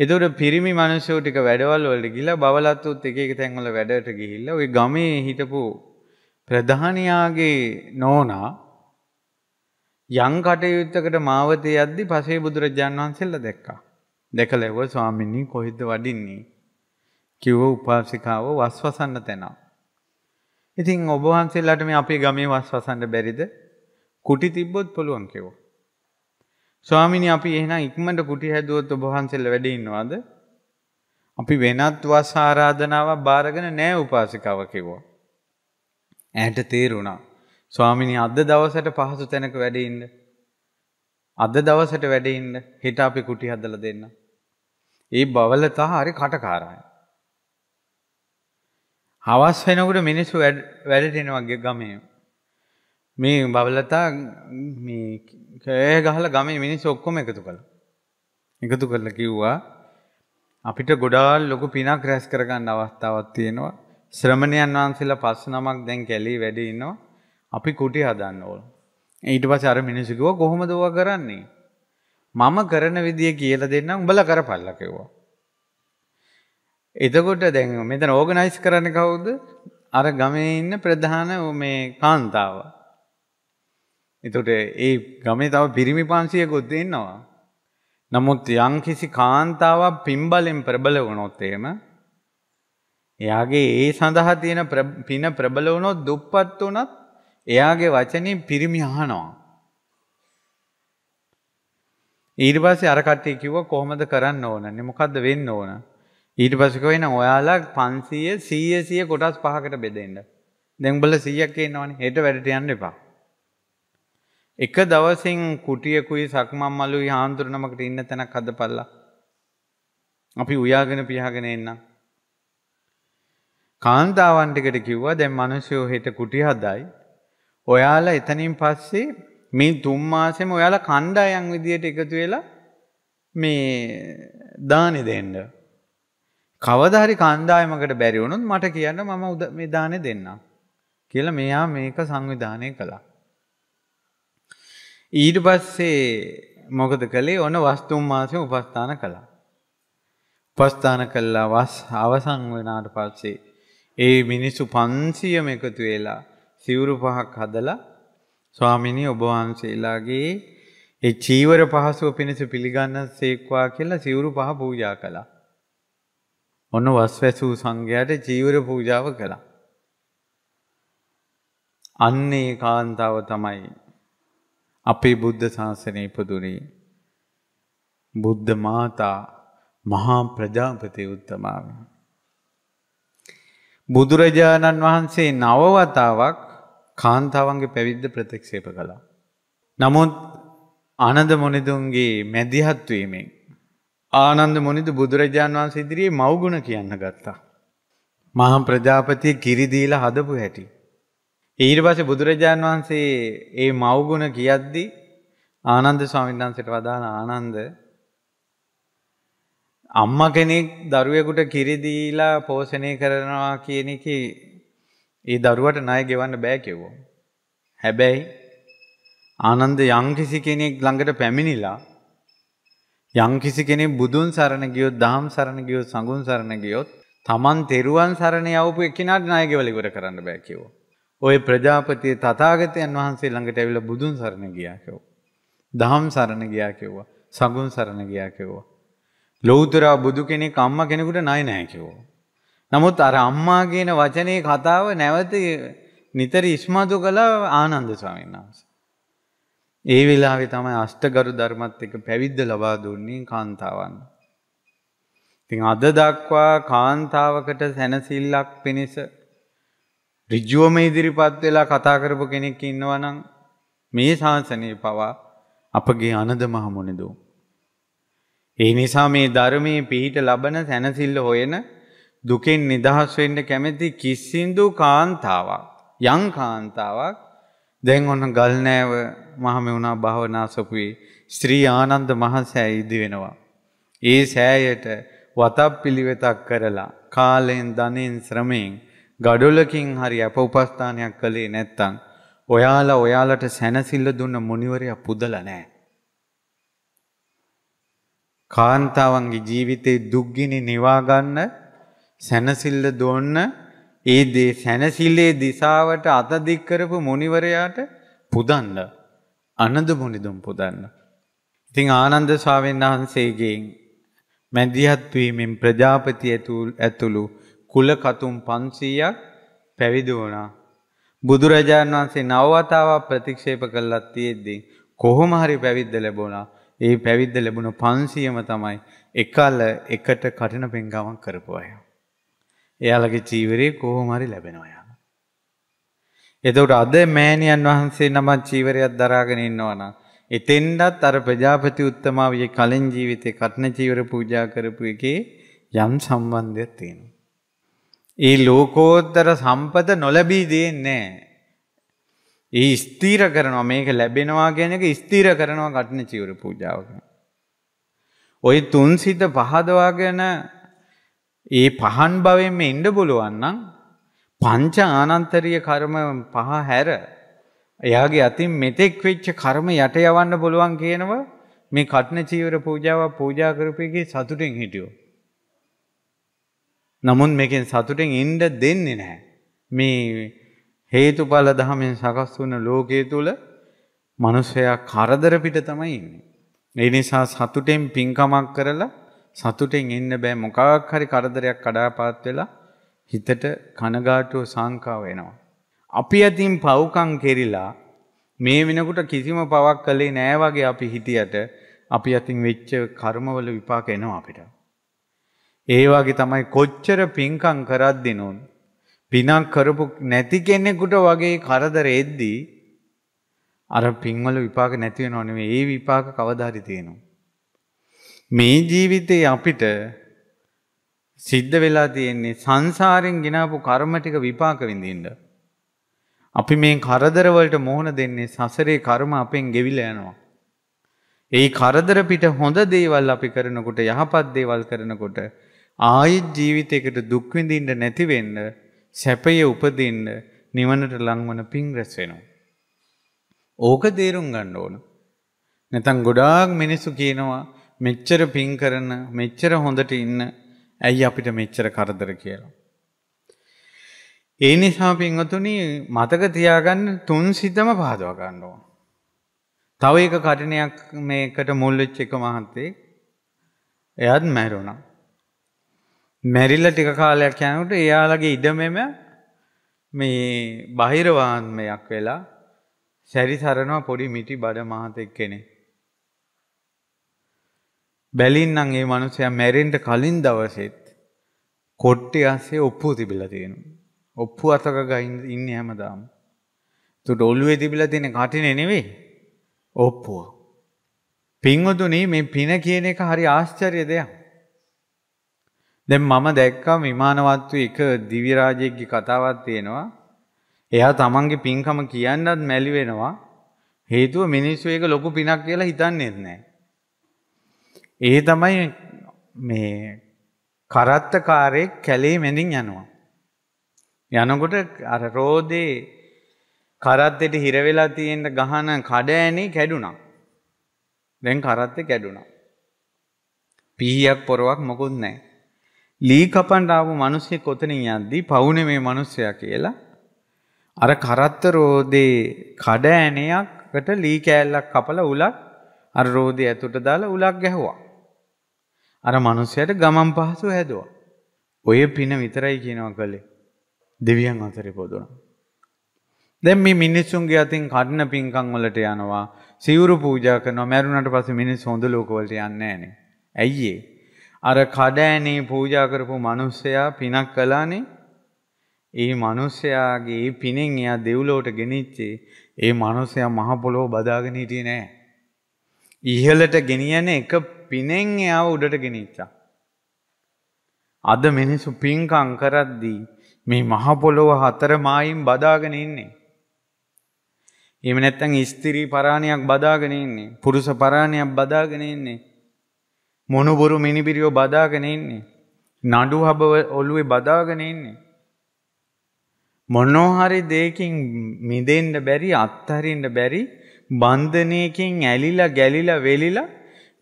එතකොට පිරිමි මිනිස්සු ටික වැඩවල වලට ගිහිලා බවලත්තුත් එක එක තැන්වල වැඩට ගිහිල්ලා ওই ගමේ හිටපු ප්‍රධානියාගේ නෝනා යම් කටයුත්තකට මාවතේ යද්දි පසේ බුදුරජාණන් වහන්සේලා දැක්කා. දැකලා ඒව ස්වාමීනි කොහෙද වඩින්නේ? කිව්ව උපාසිකාව වස්වසන්න තැනක්. ඉතින් ඔබ වහන්සේලාට මේ අපේ ගමේ වස්වසන්න බැරිද? කුටි තිබ්බොත් පුළුවන් කිව්වා. ස්වාමීනි අපි එහෙනම් ඉක්මනට කුටි හැදුවොත් ඔබ වහන්සේලා වැඩ ඉන්නවද? අපි වෙනත් වස් ආරාධනාවක් බාරගෙන නෑ උපාසිකාව කිව්වා. ඇයට තේරුණා. ස්වාමිනී අද දවසට පහසු තැනක වැඩ ඉන්න. අද දවසට වැඩ ඉන්න. හෙට අපි කුටි හදලා දෙන්න. ඒ බවලතා හරි කටකාරයි. හවස් වෙනකොට මිනිස්සු වැඩටෙනවගේ ගමේ. මේ බබලතා කෑ ගහල ගමේ මිනිස් ඔක්කොම එකතු කළ. එකතු කරල කිව්වා අපිට ගොඩාල් ලොකු පිනක් රැස් කරගන්න අවස්ථාවත් තියෙනවා ශ්‍රමණයන් වහන්සේලා පස් නමක් දැන් කැලී වැඩි ඉන්නවා අපි කුටි හදන්න ඕන. ඊට පස්සේ අර මිනිස්සු කිව්වා කොහොමද ඔවා කරන්නේ? මම කරන විදිය කියලා දෙන්නම් උඹලා කරපල්ලා කිව්වා. එතකොට දැන් මෙතන ඕගනයිස් කරන්න කවුද? අර ගමේ ඉන්න ප්‍රධාන මේ කාන්තාව. එතකොට ඒ ගමේ තව පිරිමි 500කුත් ඉන්නවා. නමුත් යම්කිසි කාන්තාවක් පින්බලෙන් ප්‍රබල වුණොත් එහෙම එයාගේ ඒ සඳහා තියෙන පින ප්‍රබල වුණොත් දුප්පත් වුණත් එයාගේ වචනේ පිරිමි අහනවා. ඊට පස්සේ අර කට්ටිය කිව්වා කොහොමද කරන්න ඕනන්නේ මොකද්ද වෙන්න ඕන? ඊට පසකොයින ඔයාලා පන්සීය සීය සිය කොටස් පහකට බෙදෙන්ට. දෙංබල සීයක් එන්නවන හෙට වැඩට යන්න එපා. එක දවසින් කුටියකුයි සක්මම් මල්ලු හාන්තුරනමකට ඉන්න තැනක් හද පල්ලා. අපි උයාගෙන පියාගෙන එන්න. කාන්තාවන්ටිකට කිව්වා දැන් මිනිස්සු හෙට කුටි හදයි. ඔයාලා එතනින් පස්සේ මේ තුන් මාසෙම ඔයාලා කණ්ඩායම් විදියට එකතු වෙලා මේ දානි දෙන්න. කවදහරි කණ්ඩායමකට බැරි වුණොත් මට කියන්න මම උද මේ දානෙ දෙන්නම් කියලා මෙයා මේක සංවිධානය කළා. ඊට පස්සේ මොකද කළේ ඔන්න වස්තුම් මාසය උපස්ථාන කළා. උපස්ථාන කළා වස් අවසන් වෙනාට පස්සේ ඒ මිනිස්සු 500ම එකතු වෙලා සිවුරු පහක් හදලා ස්වාමිනී ඔබ වහන්සේලාගේ ඒ චීවර පහසුව පිණිස පිළිගන්න සේක්වා කියලා සිවුරු පහ පූජා කළා. ඔන්න වස්වැසූ සංඝයාට චීවර පූජාව කළා. අන්න ඒ කාන්තාව තමයි අපේ බුද්ධ ශාසනය ඉපදුනේ. බුද්ධ මාතා මහා ප්‍රජාපති උත්තමාව. බුදුරජාණන් වහන්සේ නව වතාවක් කාන්තාවන්ගේ පැවිද්ද ප්‍රතික්ෂේප කළා. නමුත් ආනන්ද මොනිදුන්ගේ මැදිහත් වීමෙන් ආනන්ද මොනිද බුදුරජාන් වහන්සේ ඉදිරියේ මව්ගුණ කියන්න ගත්තා. මහා ප්‍රජාපතිය කිරි දීලා හදපු හැටි. ඊට පස්සේ බුදුරජාන් වහන්සේ ඒ මව්ගුණ කියද්දී ආනන්ද ස්වාමීන් වහන්සේට වදාන ආනන්ද අම්මා කෙනෙක් දරුවෙකුට කිරි දීලා පෝෂණය කරනවා කියන එක ඒ දරුවට ණය ගෙවන්න බෑ කිව්වා. හැබැයි ආනන්ද යම්කිසි කෙනෙක් ළඟට පැමිණිලා යම්කිසි කෙනෙක් බුදුන් සරණ ගියොත්, දහම් සරණ ගියොත්, සංඝුන් සරණ ගියොත්, Taman තෙරුවන් සරණ යවපු එකිනාට ණය ගෙවල ඉවර කරන්න බෑ කිව්වා. ওই ප්‍රජාපති තථාගතයන් වහන්සේ ළඟට ඇවිල්ලා බුදුන් සරණ ගියා කිව්වා. දහම් සරණ ගියා කිව්වා. සංඝුන් සරණ ගියා කිව්වා. ලෞතර බුදු කෙනෙක් අම්මා කෙනෙකුට ණය නැහැ කිව්වා. නමුත් අර අම්මා කියන වචනේ කතාව නැවත නිතර ඉස්මතු කළ ආනන්ද ස්වාමීන් වහන්සේ. ඒ වෙලාවේ තමයි අෂ්ටගරු ධර්මත් එක පැවිද්ද ලබා දුන්නේ කාන්තාවන්. ඉතින් අද දක්වා කාන්තාවකට සැනසෙල්ලක් පිණිස ඍජුවම ඉදිරිපත් වෙලා කතා කරපු කෙනෙක් ඉන්නවනම් මේ ශාසනයේ පවා අපගේ අනද මහ මොනිදු. ඒ නිසා මේ ධර්මයේ පිහිට ලබන සැනසෙල්ල හොයන දුකෙන් නිදහස් වෙන්න කැමැති කිසිඳු කාන්තාවක් යම් කාන්තාවක් දැන් ඔන්න ගල්නෑව මහමෙවුනා භාවනා සොකුවේ ශ්‍රී ආනන්ද මහසෑය ඉදි වෙනවා. ඒ සෑයට වතක් පිළිවෙතක් කරලා කාලයෙන් ධනෙන් ශ්‍රමයෙන් ගඩොලකින් හරි අප උපස්ථානයක් කළේ නැත්තම් ඔයාලා ඔයාලට සැනසිල්ල දුන්න මුනිවරයා පුදලා නැහැ. කාන්තාවන්ගේ ජීවිතේ දුක්ගිනි නිවා ගන්න සැනසිල්ල දොන්න ඒ දේ සැනසිල්ලේ දිසාවට අත දික් කරපු මුනිවරයාට පුදන්න අනඳ මුනිදුම් පුදන්න. ඉතින් ආනන්ද ස්වාමීන් වහන්සේගෙන් මැදිහත් වීමෙන් ප්‍රජාපති ඇතුළු කුල කතුම් 500ක් පැවිදි වුණා. බුදුරජාණන් වහන්සේ නවවතාවක් ප්‍රතික්ෂේප කළා තියෙද්දී කොහොම හරි පැවිද්ද ලැබුණා. ඒ පැවිද්ද ලැබුණ 500ම තමයි එකල එකට කටින පෙන්ගමක් කරපු අය. එයාලගේ ජීවිතේ කොහොම හරි ලැබෙනවා. එතකොට අද මෑණියන් වහන්සේ නමක් චීවරයක් දරාගෙන ඉන්නවනම් එතෙන්ඩත් අර ප්‍රජාපති උත්තමාවගේ කලින් ජීවිතේ කටන චීවර පූජා කරපු එකේ යම් සම්බන්ධයක් තියෙනවා. ඒ ලෝකෝත්තර සම්පත නොලැබී දෙන්නේ ඒ ස්ථීර කරනවා මේක ලැබෙනවා කියන එක ස්ථීර කරනවා කටන චීවර පූජාවක. ওই තුන් සිත පහදවාගෙන ඒ පහන් භවයෙන් මේ ඉන්න පුළුවන් නම් පංච ආනන්තරීය කර්ම පහ හැර එයාගේ අතින් මෙතෙක් වෙච්ච කර්ම යට යවන්න පුළුවන් කියනවා මේ කටන චීවර පූජාව පූජා කරපේකේ සතුටෙන් හිටියෝ. නමුත් මේකෙන් සතුටෙන් ඉන්න දෙන්නේ නැහැ. මේ හේතුඵල ධමයෙන් සකස් වුණ ලෝකයේ තුල මනුස්සයා කරදර පිට තමයි ඉන්නේ. ඒ නිසා සතුටෙන් පින්කමක් කරලා සතුටෙන් ඉන්න බෑ මොකක් හරි කරදරයක් කඩාපාත් වෙලා හිතට කනගාටුව සංකාව එනවා. අපි අතින් පව්කම් කෙරිලා මේ වෙනකොට කිසිම පවක් කළේ නෑ වගේ අපි හිතියට අපි අතින් වෙච්ච කර්මවල විපාක එනවා අපිට. ඒ වගේ තමයි කොච්චර පින්කම් කරද්දිනුන් පිනක් කරපු නැති කෙනෙකුට වගේ කරදරෙද්දී අර පින්වල විපාක නැති වෙනව නෙවෙයි ඒ විපාක කවදා හරි තියෙනවා. මේ ජීවිතේ අපිට සිද්ධ වෙලා තියෙන්නේ සංසාරෙන් ගෙනාපු කර්ම ටික විපාක විඳින්න. අපි මේ කරදර වලට මොහොන දෙන්නේ සසරේ කර්ම අපෙන් ගෙවිලා යනවා. ඒ කරදර පිට හොඳ දේවල් අපි කරනකොට යහපත් දේවල් කරනකොට ආයෙත් ජීවිතයකට දුක් විඳින්න නැති වෙන්න සැපය උපදින්න නිවනට ලංවන පිං රැස් වෙනවා. ඕක තේරුම් ගන්න ඕන. නැතන් ගොඩාක් මිනිස්සු කියනවා මෙච්චර පිං කරන මෙච්චර හොඳට ඉන්න ඇයි අපිට මෙච්චර කරදර කියලා. ඒ නිසා පින්වතුනි මතක තියාගන්න තුන් සිතම පහදවා ගන්න ඕන. තව එක කටනයක් මේකට මුල් වෙච්ච එක මහත්තයෙක් එයාත් මැරුණා. මැරිලා ටික කාලයක් යනකොට එයාලගේ ඉඩමෙම මේ බහිර වාන්මයක් වෙලා සැරිසරනවා පොඩි මිටි බඩ මහතෙක් කෙනෙක්. බැලින්නම් ඒ මනුස්සයා මැරෙන්න කලින් දවසෙත් කොට්ටේ ඇස්සේ ඔප්පුව තිබිලා තියෙනවා. ඔප්පුව අතක ගහින් ඉන්නේ හැමදාම. ඒකට ඔළුවේ තිබිලා තියෙන කටිනේ නෙවෙයි ඔප්පුව. පින්වතුනි මේ පින කියන එක හරි ආශ්චර්ය දෙයක්. දැන් මම දැක්කා විමානවත්තු එක දිවි රාජයෙක්ගේ කතාවක් තියෙනවා. එයා තමන්ගේ පින්කම කියන්නත් මැලි වෙනවා. හේතුව මිනිස්සු ඒක ලොකු පිනක් කියලා හිතන්නේ නැහැ. ඒ තමයි මේ කරත්තකාරයෙක් කැලේ මැඳින් යනවා. යනකොට අර රෝදේ කරත්තෙට හිර වෙලා තියෙන ගහන කඩෑනේ කැඩුනා. දැන් කරත්තේ කැඩුනා. පීයක් පොරවක් මොකුත් නැහැ. ලී කපන්න ආපු මිනිස්සෙක් ඔතනින් යද්දී පවුනේ මේ මිනිස්සයා කියලා අර කරත්ත රෝදේ කඩෑනයකට ලී කෑල්ලක් කපලා උලක් අර රෝදේ ඇතුළට දාලා උලක් ගැහුවා. අර මනුස්සයට ගමන් පහසු හැදුවා. ඔය පින විතරයි කියනවා කළේ. දෙවියන් අතරේ පොදුනා. දැන් මේ මිනිස්සුන්ගේ අතින් කඩන පින්කම් වලට යනවා සිවුරු පූජා කරනවා මැරුණාට පස්සේ මිනිස්සු හොඳ ලෝක වලට යන්නේ නැහනේ. ඇයි ඒ? අර කඩෑනේ පූජා කරපු මිනිස්සයා පිනක් කළානේ. ඒ මිනිස්සයාගේ පිනෙන් එයා දෙව්ලොවට ගෙනිච්චේ ඒ මිනිස්සයා මහ පොළොව බදාගෙන හිටියේ නෑ. ඉහළට ගෙනියන එක පිනෙන් එයාව උඩට ගෙනිච්චා. අද මිනිස්සු පින්කම් කරද්දී මේ මහ පොළොව හතර මායින් බදාගෙන ඉන්නේ. එහෙම නැත්නම් ස්ත්‍රී පරාණයක් බදාගෙන ඉන්නේ. පුරුෂ පරාණයක් බදාගෙන ඉන්නේ. මොනුබුරු මිනිබිරියෝ බදාගෙන ඉන්නේ. නඩු හබව ඔළුවේ බදාගෙන ඉන්නේ. මොනෝ හරි දෙයකින් මිදෙන්න බැරි අත්හරින්න බැරි බන්ධනයකින් ඇලිලා ගැලිලා වෙලිලා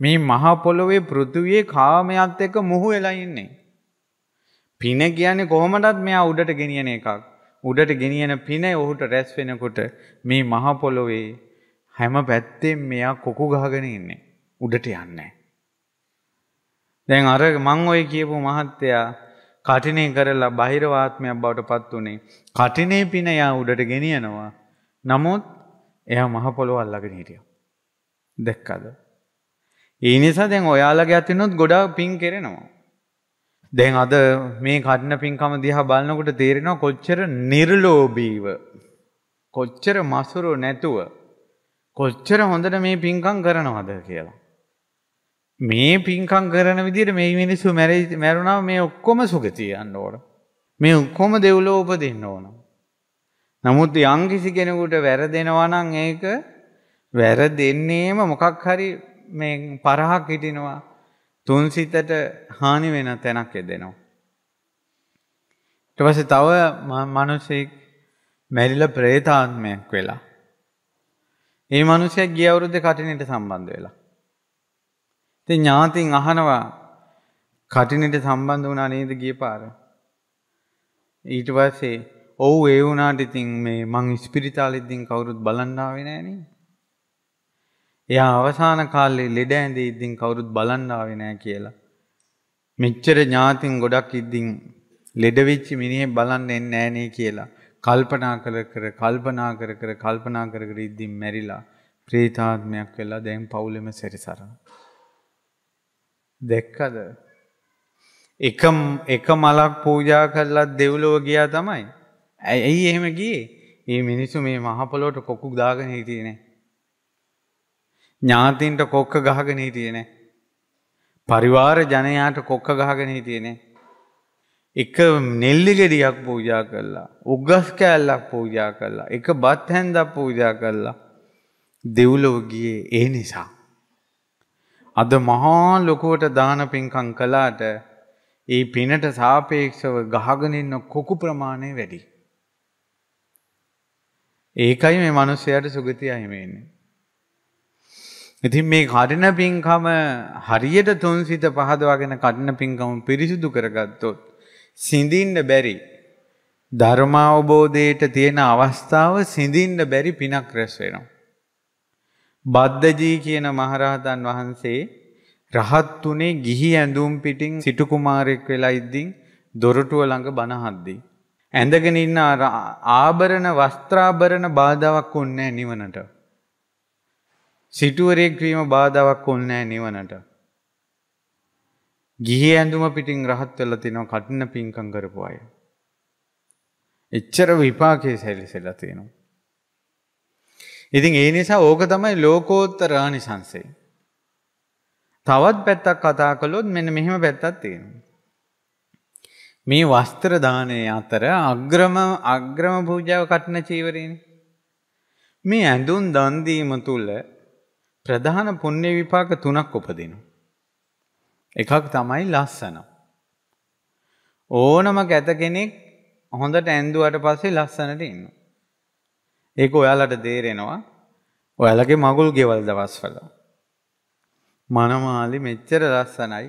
මේ මහා පොළොවේ පෘථුවියේ කාමයක් එක්ක මුහු වෙලා ඉන්නේ. පින කියන්නේ කොහොමදත් මෙයා උඩට ගෙනියන එකක්. උඩට ගෙනියන පින ඔහුට රැස් වෙනකොට මේ මහා පොළොවේ හැම පැත්තෙන් මෙයා කොකු ගහගෙන ඉන්නේ. උඩට යන්නේ. දැන් අර මං ඔය කියපු මහත්තයා කටිනේ කරලා බහිරව ආත්මයක් බවට පත් උනේ. කටිනේ පින යා උඩට ගෙනියනවා. නමුත් එයා මහ පොළොව අල්ලගෙන හිටියා. දැක්කද? ඒ නිසා දැන් ඔයාලගේ අතිනොත් ගොඩාක් පින් කෙරෙනවා. දැන් අද මේ කඩන පින්කම දිහා බලනකොට තේරෙනවා කොච්චර නිර්ලෝභීව කොච්චර මසුරු නැතුව කොච්චර හොඳට මේ පින්කම් කරනවද කියලා. මේ පින්කම් කරන විදිහට මේ මිනිස්සු මැරුණාම මේ ඔක්කොම සුගතිය යන්න ඕන. මේ ඔක්කොම දෙව්ලෝ උපදින්න ඕන. නමුත් යම් කිසි කෙනෙකුට වැරදෙනවා නම් ඒක වැරදෙන්නේම මොකක් හරි මේ පරහක් හිටිනවා තුන්සිතට හානි වෙන තැනක් එදෙනවා. ඊට පස්සේ තව මිනිසෙක් මැරිලා പ്രേතාත්මයක් වෙලා. ඒ මිනිසයා ගිය අවුරුද්දේ කටිනේට සම්බන්ධ වෙලා. ඉතින් ඥාතින් අහනවා කටිනේට සම්බන්ධ වුණා නේද ගිය පාර? ඊට පස්සේ ඔව් ඒ වුණාට ඉතින් මේ මං ස්පිරිතාලෙද්දී කවුරුත් බලන්න ආවේ නෑනේ. එයා අවසාන කාලේ ලෙඩ ඇඳේ ඉඳින් කවුරුත් බලන්න ආවේ නැහැ කියලා. මෙච්චර ඥාතින් ගොඩක් ඉඳින් ලෙඩ වෙච්ච මිනිහෙක් බලන්න එන්නේ නැහැ නේ කියලා. කල්පනා කර කර කල්පනා කර කර කල්පනා කර කර ඉඳින් මැරිලා ප්‍රේතාත්මයක් වෙලා දැන් පවුලෙම සැරිසරන. දැක්කද? එක එක මලක් පූජා කරලත් දෙව්ලොව ගියා තමයි. ඇයි එහෙම ගියේ? මේ මිනිස්සු මේ මහ පොළොවට කොකු දාගෙන හිටියේ නෑ. ඥාතීන්ට කොක්ක ගහගෙන හිටියනේ. පරිවාර ජනයාට කොක්ක ගහගෙන හිටියනේ. එක නෙල්ලි ගෙඩියක් පූජා කළා. උග්ගස් කෑල්ලක් පූජා කළා. එක බත් හැන්දක් පූජා කළා. දෙව්ලොව ගියේ ඒ නිසා. අද මහා ලොකුවට දාන පින්කම් කළාට ඒ පිනට සාපේක්ෂව ගහගෙන ඉන්න කොකු ප්‍රමාණය වැඩි. ඒකයි මේ මිනිස්යාට සුගතිය අහිමි වෙන්නේ. ඉතින් මේ කඩින පින්කම හරියට තුන්සිත පහදවාගෙන කඩින පින්කම පිරිසිදු කරගත්තොත් සිඳින්න බැරි ධර්මාවබෝධයට තියෙන අවස්ථාව සිඳින්න බැරි පිනක් රැස් වෙනවා. බද්දජී කියන මහරහතන් වහන්සේ රහත් උනේ ගිහි ඇඳුම් පිටින් සිටු කුමාරෙක් වෙලා ඉද්දී දොරටුව ළඟ බනහද්දී ඇඳගෙන ඉන්න ආභරණ වස්ත්‍රාභරණ බාධාවක් වුන්නේ නිවනට. සිටුවරයෙක් වීම බාධාවක් ඕනේ නිවනට. ගිහි ඇඳුම පිටින් රහත් වෙලා තිනවා කටින පිංකම් කරපු අය. එච්චර විපාකයේ සැලිසෙලා තියෙනවා. ඉතින් ඒ නිසා ඕක තමයි ලෝකෝත්තර ආනිසංසය. තවත් පැත්තක් කතා කළොත් මෙන්න මෙහෙම පැත්තක් තියෙනවා. මේ වස්ත්‍ර දානයේ අතර අග්‍රම අග්‍රම පූජාව කටන චීවරේනේ. මේ ඇඳුම් දන් දීම තුල ප්‍රධාන පුණ්‍ය විපාක තුනක් උපදිනවා. එකක් තමයි ලස්සන. ඕනම කැත කෙනෙක් හොඳට ඇඳුවට පස්සේ ලස්සනට ඉන්නවා. ඒක ඔයාලට තේරෙනවා. ඔයාලගේ මගුල් ගෙවල් දවස්වල. මනමාලි මෙච්චර ලස්සනයි.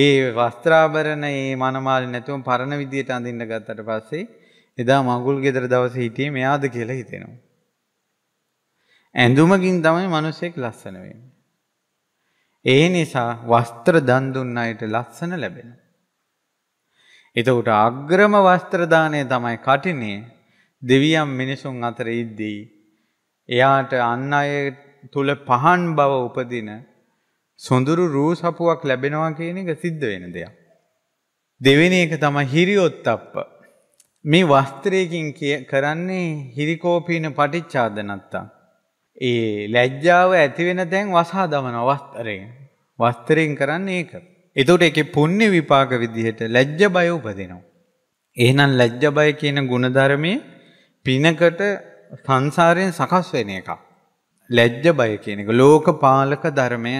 ඒ වස්ත්‍රාභරණ ඒ මනමාලි නැතුවම පරණ විදියට අඳින්න ගත්තට පස්සේ එදා මගුල් ගෙදර දවසේ හිටියේ මෙයාද කියලා හිතෙනවා. ඇඳුමකින් තමයි මිනිසෙක් ලස්සන වෙන්නේ. ඒ නිසා වස්ත්‍ර දන් දුන්න අයට ලස්සන ලැබෙනවා. එතකොට අග්‍රම වස්ත්‍ර දාණය තමයි කටිනේ දෙවියන් මිනිසුන් අතර ඉද්දී එයාට අන් අය තුල පහන් බව උපදින සොඳුරු රූ සපුවක් ලැබෙනවා කියන එක සිද්ධ වෙන දෙයක්. දෙවෙනි එක තමයි හිරිඔත්තප්ප. මේ වස්ත්‍රයකින් කරන්නේ හිරිකෝපීන පටිච්චාද නැත්තම්. ඒ ලැජ්ජාව ඇති වෙන තැන් වසා දමන වස්තරයෙන්. වස්තරයෙන් කරන්නේ ඒක. එතකොට ඒකේ පුණ්‍ය විපාක විදිහට ලැජ්ජ බය උපදිනවා. එහෙනම් ලැජ්ජ බය කියන ගුණධර්මයේ පිනකට සංසාරයෙන් සකස් වෙන එකක්. ලැජ්ජ බය කියන එක ලෝකපාලක ධර්මය.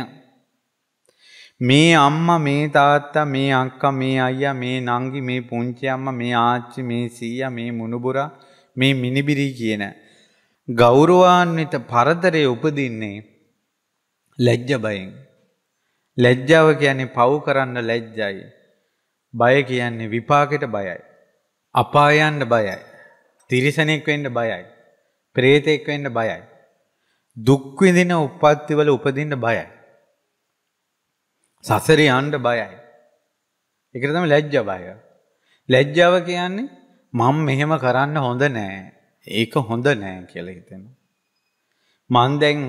මේ අම්මා මේ තාත්තා මේ අක්කා මේ අයියා මේ නංගි මේ පුංචි අම්මා මේ ආච්චි මේ සීයා මේ මුණුබුරා මේ මිනිබිරි කියන ගෞරවාන්විත පරතරයේ උපදින්නේ ලැජ්ජ බයෙන්. ලැජ්ජාව කියන්නේ පව් කරන්න ලැජ්ජයි. බය කියන්නේ විපාකෙට බයයි. අපායන්න බයයි. තිරිසනෙක් වෙන්න බයයි. ප්‍රේතෙක් වෙන්න බයයි. දුක් විඳින උප්පත්තිවල උපදින්න බයයි. සසරේ යන්න බයයි. ඒකට තමයි ලැජ්ජා බය. ලැජ්ජාව කියන්නේ මම මෙහෙම කරන්න හොඳ නෑ. ඒක හොඳ නෑ කියලා හිතෙනවා. මං දැන්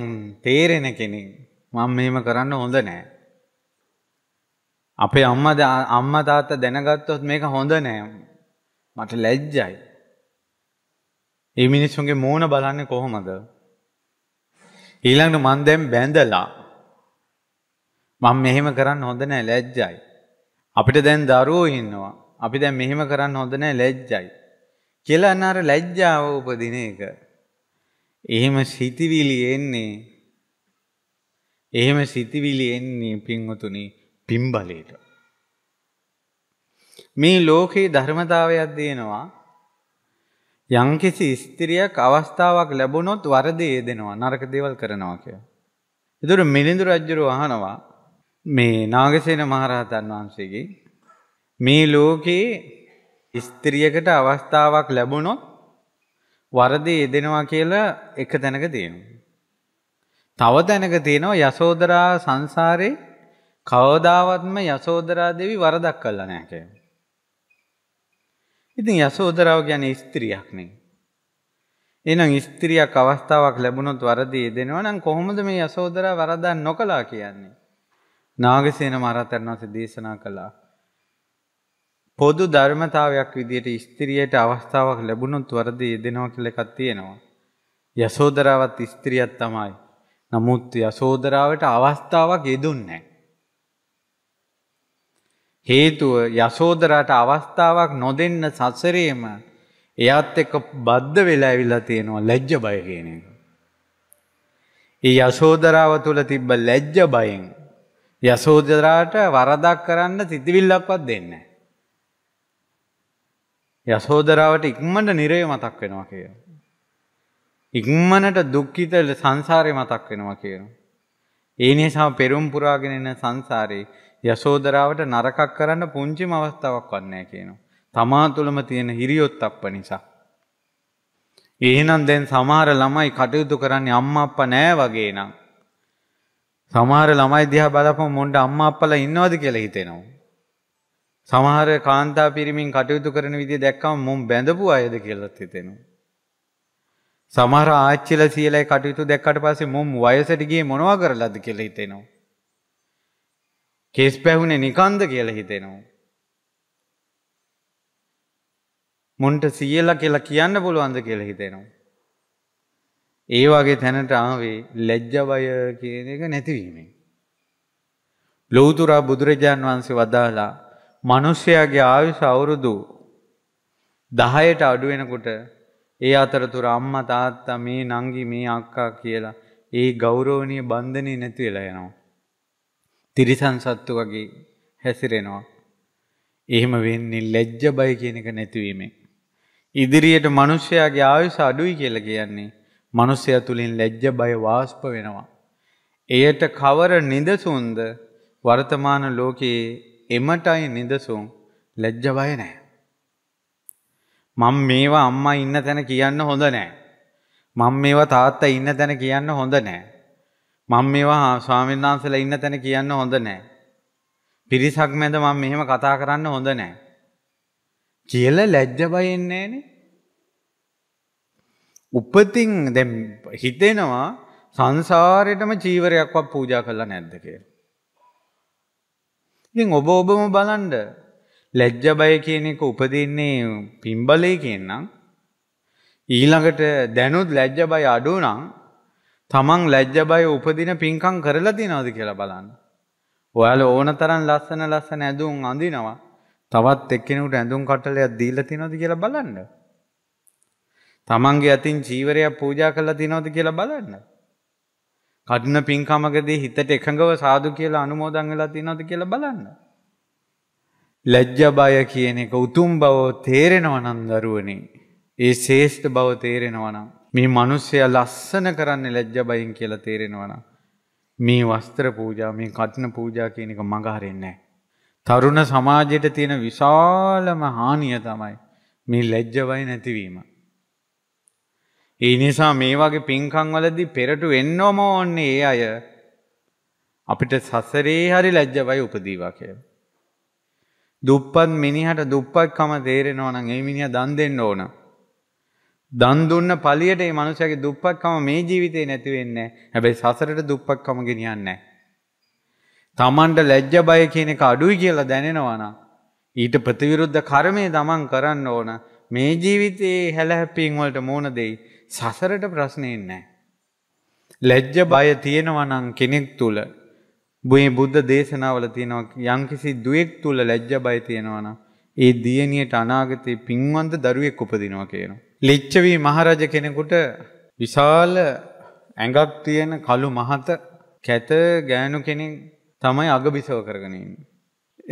තේරෙන කෙනෙක් මම මෙහෙම කරන්න හොඳ නෑ. අපේ අම්මා අම්මා තාත්තා දැනගත්තොත් මේක හොඳ නෑ. මට ලැජ්ජයි. මේ මිනිස්සුන්ගේ මූණ බලන්නේ කොහොමද? ඊළඟට මං දැන් බැඳලා මම මෙහෙම කරන්න හොඳ නෑ ලැජ්ජයි. අපිට දැන් දරුවෝ ඉන්නවා. අපි දැන් මෙහෙම කරන්න හොඳ නෑ ලැජ්ජයි. කියලා අර ලැජ්ජාව උපදින එක. එහෙම සිතිවිලි එන්නේ එහෙම සිතිවිලි එන්නේ පින්වතුනි පින්බලයට. මේ ලෝකේ ධර්මතාවයක් දෙනවා යම්කිසි ස්ත්‍රියක් අවස්ථාවක් ලැබුණොත් වරදේ දෙනවා නරක දේවල් කරනවා කියලා. ඒතර මිලිඳු රජුරෝ අහනවා මේ නාගසේන මහරහතන් වහන්සේගේ මේ ලෝකේ ස්ත්‍රියකට අවස්ථාවක් ලැබුණොත් වරදේ යෙදෙනවා කියලා එක තැනක තියෙනවා. තව තැනක තියෙනවා යසෝදරා සංසාරේ කවදාවත්ම යසෝදරා දෙවි වරදක් කළා නැහැ කියලා. ඉතින් යසෝදරාව කියන්නේ ස්ත්‍රියක් නේ. එහෙනම් ස්ත්‍රියක් අවස්ථාවක් ලැබුණොත් වරදේ යෙදෙනවා නම් කොහොමද මේ යසෝදරා වරදක් නොකළා කියන්නේ? නාගසේන මහරහතන් වහන්සේ දේශනා කළා. පොදු ධර්මතාවයක් විදියට ස්ත්‍රියට අවස්ථාවක් ලැබුණොත් වරදී යෙදෙනවා කියලා එකක් තියෙනවා. යසෝදරාවත් ස්ත්‍රියක් තමයි. නමුත් යසෝදරාවට අවස්ථාවක් යෙදුන්නේ හේතුව යසෝදරාට අවස්ථාවක් නොදෙන්න සසරේම එයාත් එක්ක බද්ධ වෙලා ඇවිල්ලා තියෙනවා ලැජ්ජ බය කියන එක. ඒ යසෝදරාව තුල තිබ්බ ලැජ්ජ බයෙන් යසෝදරාට වරදක් කරන්න සිතවිල්ලක්වත් දෙන්නේ නැහැ. යසෝදරාවට ඉක්මට නිරය මතක් වෙනවා කිය. ඉක්මනට දුක්කිතල සංසාරය මතක් වෙනවා කියන. ඒ නිසා පෙරුම් පුරාගෙන එන සංසාරේ යසෝදරාවට නරකක් කරන්න පුංචිම අවස්ථාවක් වන්නේ කියනවා. තමා තුළම තියෙන හිරියොත්ප්ප නිසා. එහෙනම් දැන් සමහර ළමයි කටයුතු කරන්නේ අම්මා අප්පා නෑ වගේ නම්. සමහර ළමයි දිහා බලපම මොණ්ඩ අම්මා අප්පලා ඉන්නවද කියලා හිතෙනවා. සමහර කාන්තා පිරිමින් කටයුතු කරන විදිහ දැක්කම මම බැඳපු අයද කියලාත් හිතෙනවා. සමහර ආච්චිලා සීලයි කටයුතු දැක්කට පස්සේ මම වයසට ගියේ මොනවා කරලාද කියලා හිතෙනවා. කේස් පැහුනේ නිකන්ද කියලා හිතෙනවා. මොන්ට සීයලා කියලා කියන්න පුළුවන්ද කියලා හිතෙනවා. ඒ වගේ තැනට ආවේ ලැජ්ජවය කියන එක නැතිවීමෙන්. ලෞතර බුදුරජාන් වහන්සේ වදාලා මිනිස්යාගේ ආයුෂ අවුරුදු 10ට අඩු වෙනකොට ඒ අතරතුර අම්මා තාත්තා මේ නංගි මේ අක්කා කියලා ඒ ගෞරවණීය බන්ධනේ නැති වෙලා යනවා. තිරිසන් සත්තු වගේ හැසිරෙනවා. එහෙම වෙන්නේ ලැජ්ජ බය කියන එක නැතිවීමෙන්. ඉදිරියට මිනිස්යාගේ ආයුෂ අඩුයි කියලා කියන්නේ මිනිස්යා තුලින් ලැජ්ජ බය වාස්ප වෙනවා. එයට කවර නිදසුන්ද වර්තමාන ලෝකයේ එමටයි නිදසුන් ලැජ්ජ බය නැහැ. මම මේවා අම්මා ඉන්න තැන කියන්න හොඳ නැහැ. මම මේවා තාත්තා ඉන්න තැන කියන්න හොඳ නැහැ. මම මේවා ස්වාමීන් වහන්සේලා ඉන්න තැන කියන්න හොඳ නැහැ. පිරිසක් මැද මම මෙහෙම කතා කරන්න හොඳ නැහැ. කියලා ලැජ්ජ බයෙන් නැහනේ. උපතින් දැන් හිතෙනවා සංසාරෙටම චීවරයක්වත් පූජා කළා නැද්ද කියලා. ඉතින් ඔබ ඔබම බලන්න ලැජ්ජ බය කියන එක උපදින්නේ පිම්බලේ කියනනම් ඊළඟට දැනුත් ලැජ්ජ බය අඩු නම් තමන් ලැජ්ජ බය උපදින පින්කම් කරලා තියනවද කියලා බලන්න. ඔයාලා ඕන තරම් ලස්සන ලස්සන ඇඳුම් අඳිනවා. තවත් එක්කෙනෙකුට ඇඳුම් කටලයක් දීලා තියනවද කියලා බලන්න. තමන්ගේ අතින් චීවරයක් පූජා කරලා තියනවද කියලා බලන්න. කඩින පින්කමකදී හිතට එකඟව සාදු කියලා අනුමෝදන් වෙලා තියෙනවද කියලා බලන්න. ලැජ්ජ බය කියන එක උතුම් බව තේරෙනවා නම් දරුවනේ. ඒ ශේෂ්ඨ බව තේරෙනවා නම් මේ මිනිස්සයා ලස්සන කරන්නේ ලැජ්ජ බයෙන් කියලා තේරෙනවා නම් මේ වස්ත්‍ර පූජා මේ කඩින පූජා කියන එක මඟ හරින්නේ තරුණ සමාජයට තියෙන විශාලම හානිය තමයි මේ ලැජ්ජ නැතිවීම. ඒ නිසා මේ වගේ පින්කංවලදී පෙරටු වෙන්නම ඕන්නේ ඒ අය අපිට සසරේ හරි ලැජ්ජවයි උපදීවා කියලා. දුප්පත් මිනිහට දුප්පත්කම තේරෙනවා නම් ඒ මිනිහා දන් දෙන්න ඕන. දන් දුන්න පළියට මේ මනුස්සයාගේ දුප්පත්කම මේ ජීවිතේ නැති වෙන්නේ නැහැ. හැබැයි සසරට දුප්පත්කම ගෙනියන්නේ නැහැ. Tamanට ලැජ්ජ බය කියන එක අඩුයි කියලා දැනෙනවා නම් ඊට ප්‍රතිවිරුද්ධ කර්මය දමන් කරන්න ඕන. මේ ජීවිතේ හැලහැප්පීම් වලට මෝන දෙයි. සසරට ප්‍රශ්නයෙන් නෑ. ලැජ්ජ බය තියෙනවනං කෙනෙක් තුළ බුේ බුද්ධ දේශනාවල තියෙනවක් යංකිසි දුවෙක් තුළ ලැජ්ජ බය තියෙනවන ඒ දියණියට අනාගතයේ පින්වන්ත දරුවෙක් උපදිනවා කියනවා. ලිච්ඡවී මහරජ කෙනෙකුට විශාල ඇඟක් තියෙන කළු මහත කැත ගෑනු කෙනෙක් තමයි අගබිසව කරගෙන ඉන්නේ.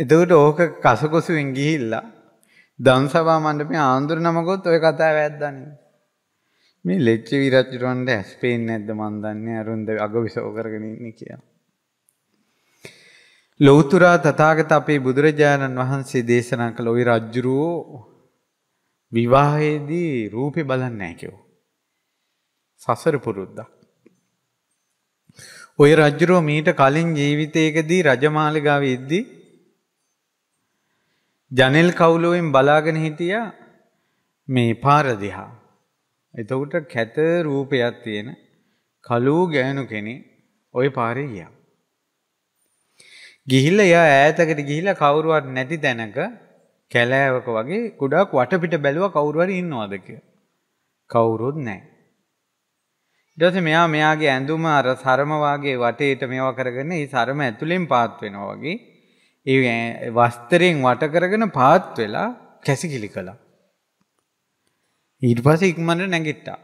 එතකොට ඕක කසකොසුවෙන් ගිහිල්ලා දන්සභා මණ්ඩපේ ආන්දුර නමකොත් ওই කතාව ඇද්දානේ. මේ ලෙච්චවි රජුරවන්ට ඇස් පේන්නේ නැද්ද මන් දන්නේ අරුන්ද අගවිසෝ කරගෙන ඉන්නේ කියලා. ලෞතර තථාගත අපේ බුදුරජාණන් වහන්සේ දේශනා කළ ওই රජුරෝ විවාහයේදී රූපේ බලන්නේ නැහැ කියෝ. සසර පුරුද්දක්. ওই රජුරෝ මීට කලින් ජීවිතයකදී රජමාලිගාවේ ඉද්දී ජනෙල් කවුලුවෙන් බලාගෙන හිටියා මේ පාර දිහා එතකොට කැත රූපයක් තියෙන කළු ගෑනු කෙනෙක් ওই පාරේ ගියා. ගිහිල්ලා එයා ඈතකට ගිහිල්ලා කවුරුවත් නැති තැනක කැලෑවක වගේ ගොඩක් වටපිට බැලුවා කවුරු හරි ඉන්නවද කියලා. කවුරුත් නැහැ. ඊට පස්සේ මෙයා මෙයාගේ ඇඳුම අර සරම වාගේ වටේට මේවා කරගෙන ඒ සරම ඇතුලෙන් පාත් වෙනවා වගේ ඒ වස්ත්‍රයෙන් වට කරගෙන පාත් වෙලා කැසිකිලි කළා. ඊට පස්සේ ඉක්මනට නැගිට්ටා.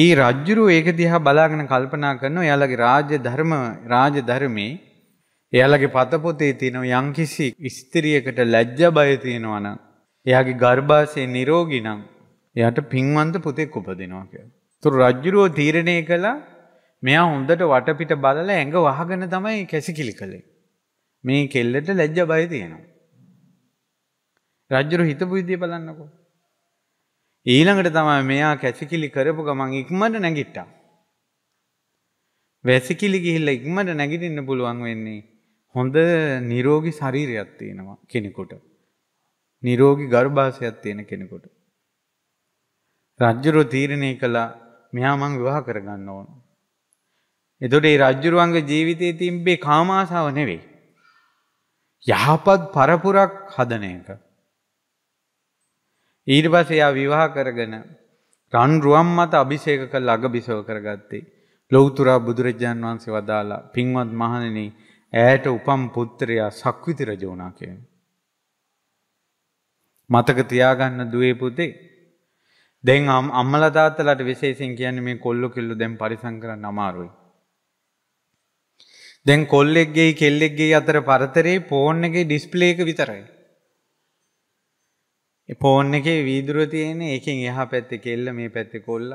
ඒ රජුරු ඒක දිහා බලාගෙන කල්පනා කරනවා එයාලගේ රාජ්‍ය ධර්ම රාජ්‍ය ධර්මයේ එයාලගේ පත පොතේ තියෙන යම්කිසි ස්ත්‍රියකට ලැජ්ජ බය තියෙනවා නම් එයාගේ ගර්භාෂයේ නිරෝගී නම් එයාට පින්වන්ත පුතෙක් උපදිනවා කියලා. ඒතර රජුරෝ තීරණය කළා මෙයා හොඳට වටපිට බලලා ඇඟ වහගෙන තමයි කැසිකිලි කළේ. මේ කෙල්ලට ලැජ්ජ බය තියෙනවා. රජුරු හිතපු විදිය බලන්නකෝ. ඊළඟට තමයි මෙයා කැසිකිලි කරපු ගමන් ඉක්මනට නැගිට්ටා. වැසිකිලි ගිහිල්ලා ඉක්මනට නැගිටින්න පුළුවන් වෙන්නේ හොඳ නිරෝගී ශරීරයක් තියෙනවා කෙනෙකුට. නිරෝගී ගර්භාෂයක් තියෙන කෙනෙකුට. රජ්ජුරුව තීරණය කළා මෙයා මං විවාහ කරගන්න ඕන. එතකොට මේ රජ්ජුරුවන්ගේ ජීවිතයේ තිබ්බේ කාමාශාව නෙවෙයි. යහපත් පරපුරක් හදන එක. ඊර්වසයා විවාහ කරගෙන රන් රුවම් මත අභිෂේක කළ අගබිසව කරගත්තේ. ලෞතුරා බුදුරජාන් වහන්සේ වදාලා පින්වත් මහණෙනි ඈට උපම් පුත්‍රයා සක්විති රජ වුණා කියන්නේ. මතක තියාගන්න දුවේ පුතේ. දැන් අම්මලා තාත්තලාට විශේෂයෙන් කියන්නේ මේ කොල්ලෝ කිල්ලෝ දැන් පරිසම් කරන්න අමාරුයි. දැන් කොල්ලෙක්ගේ කෙල්ලෙක්ගේ අතර පරතරේ ෆෝන් එකේ ඩිස්ප්ලේ එක විතරයි. ෆෝන් එකේ වීදුරුව තියෙන ඒකෙන් එහා පැත්තේ කෙල්ල මේ පැත්තේ කොල්ල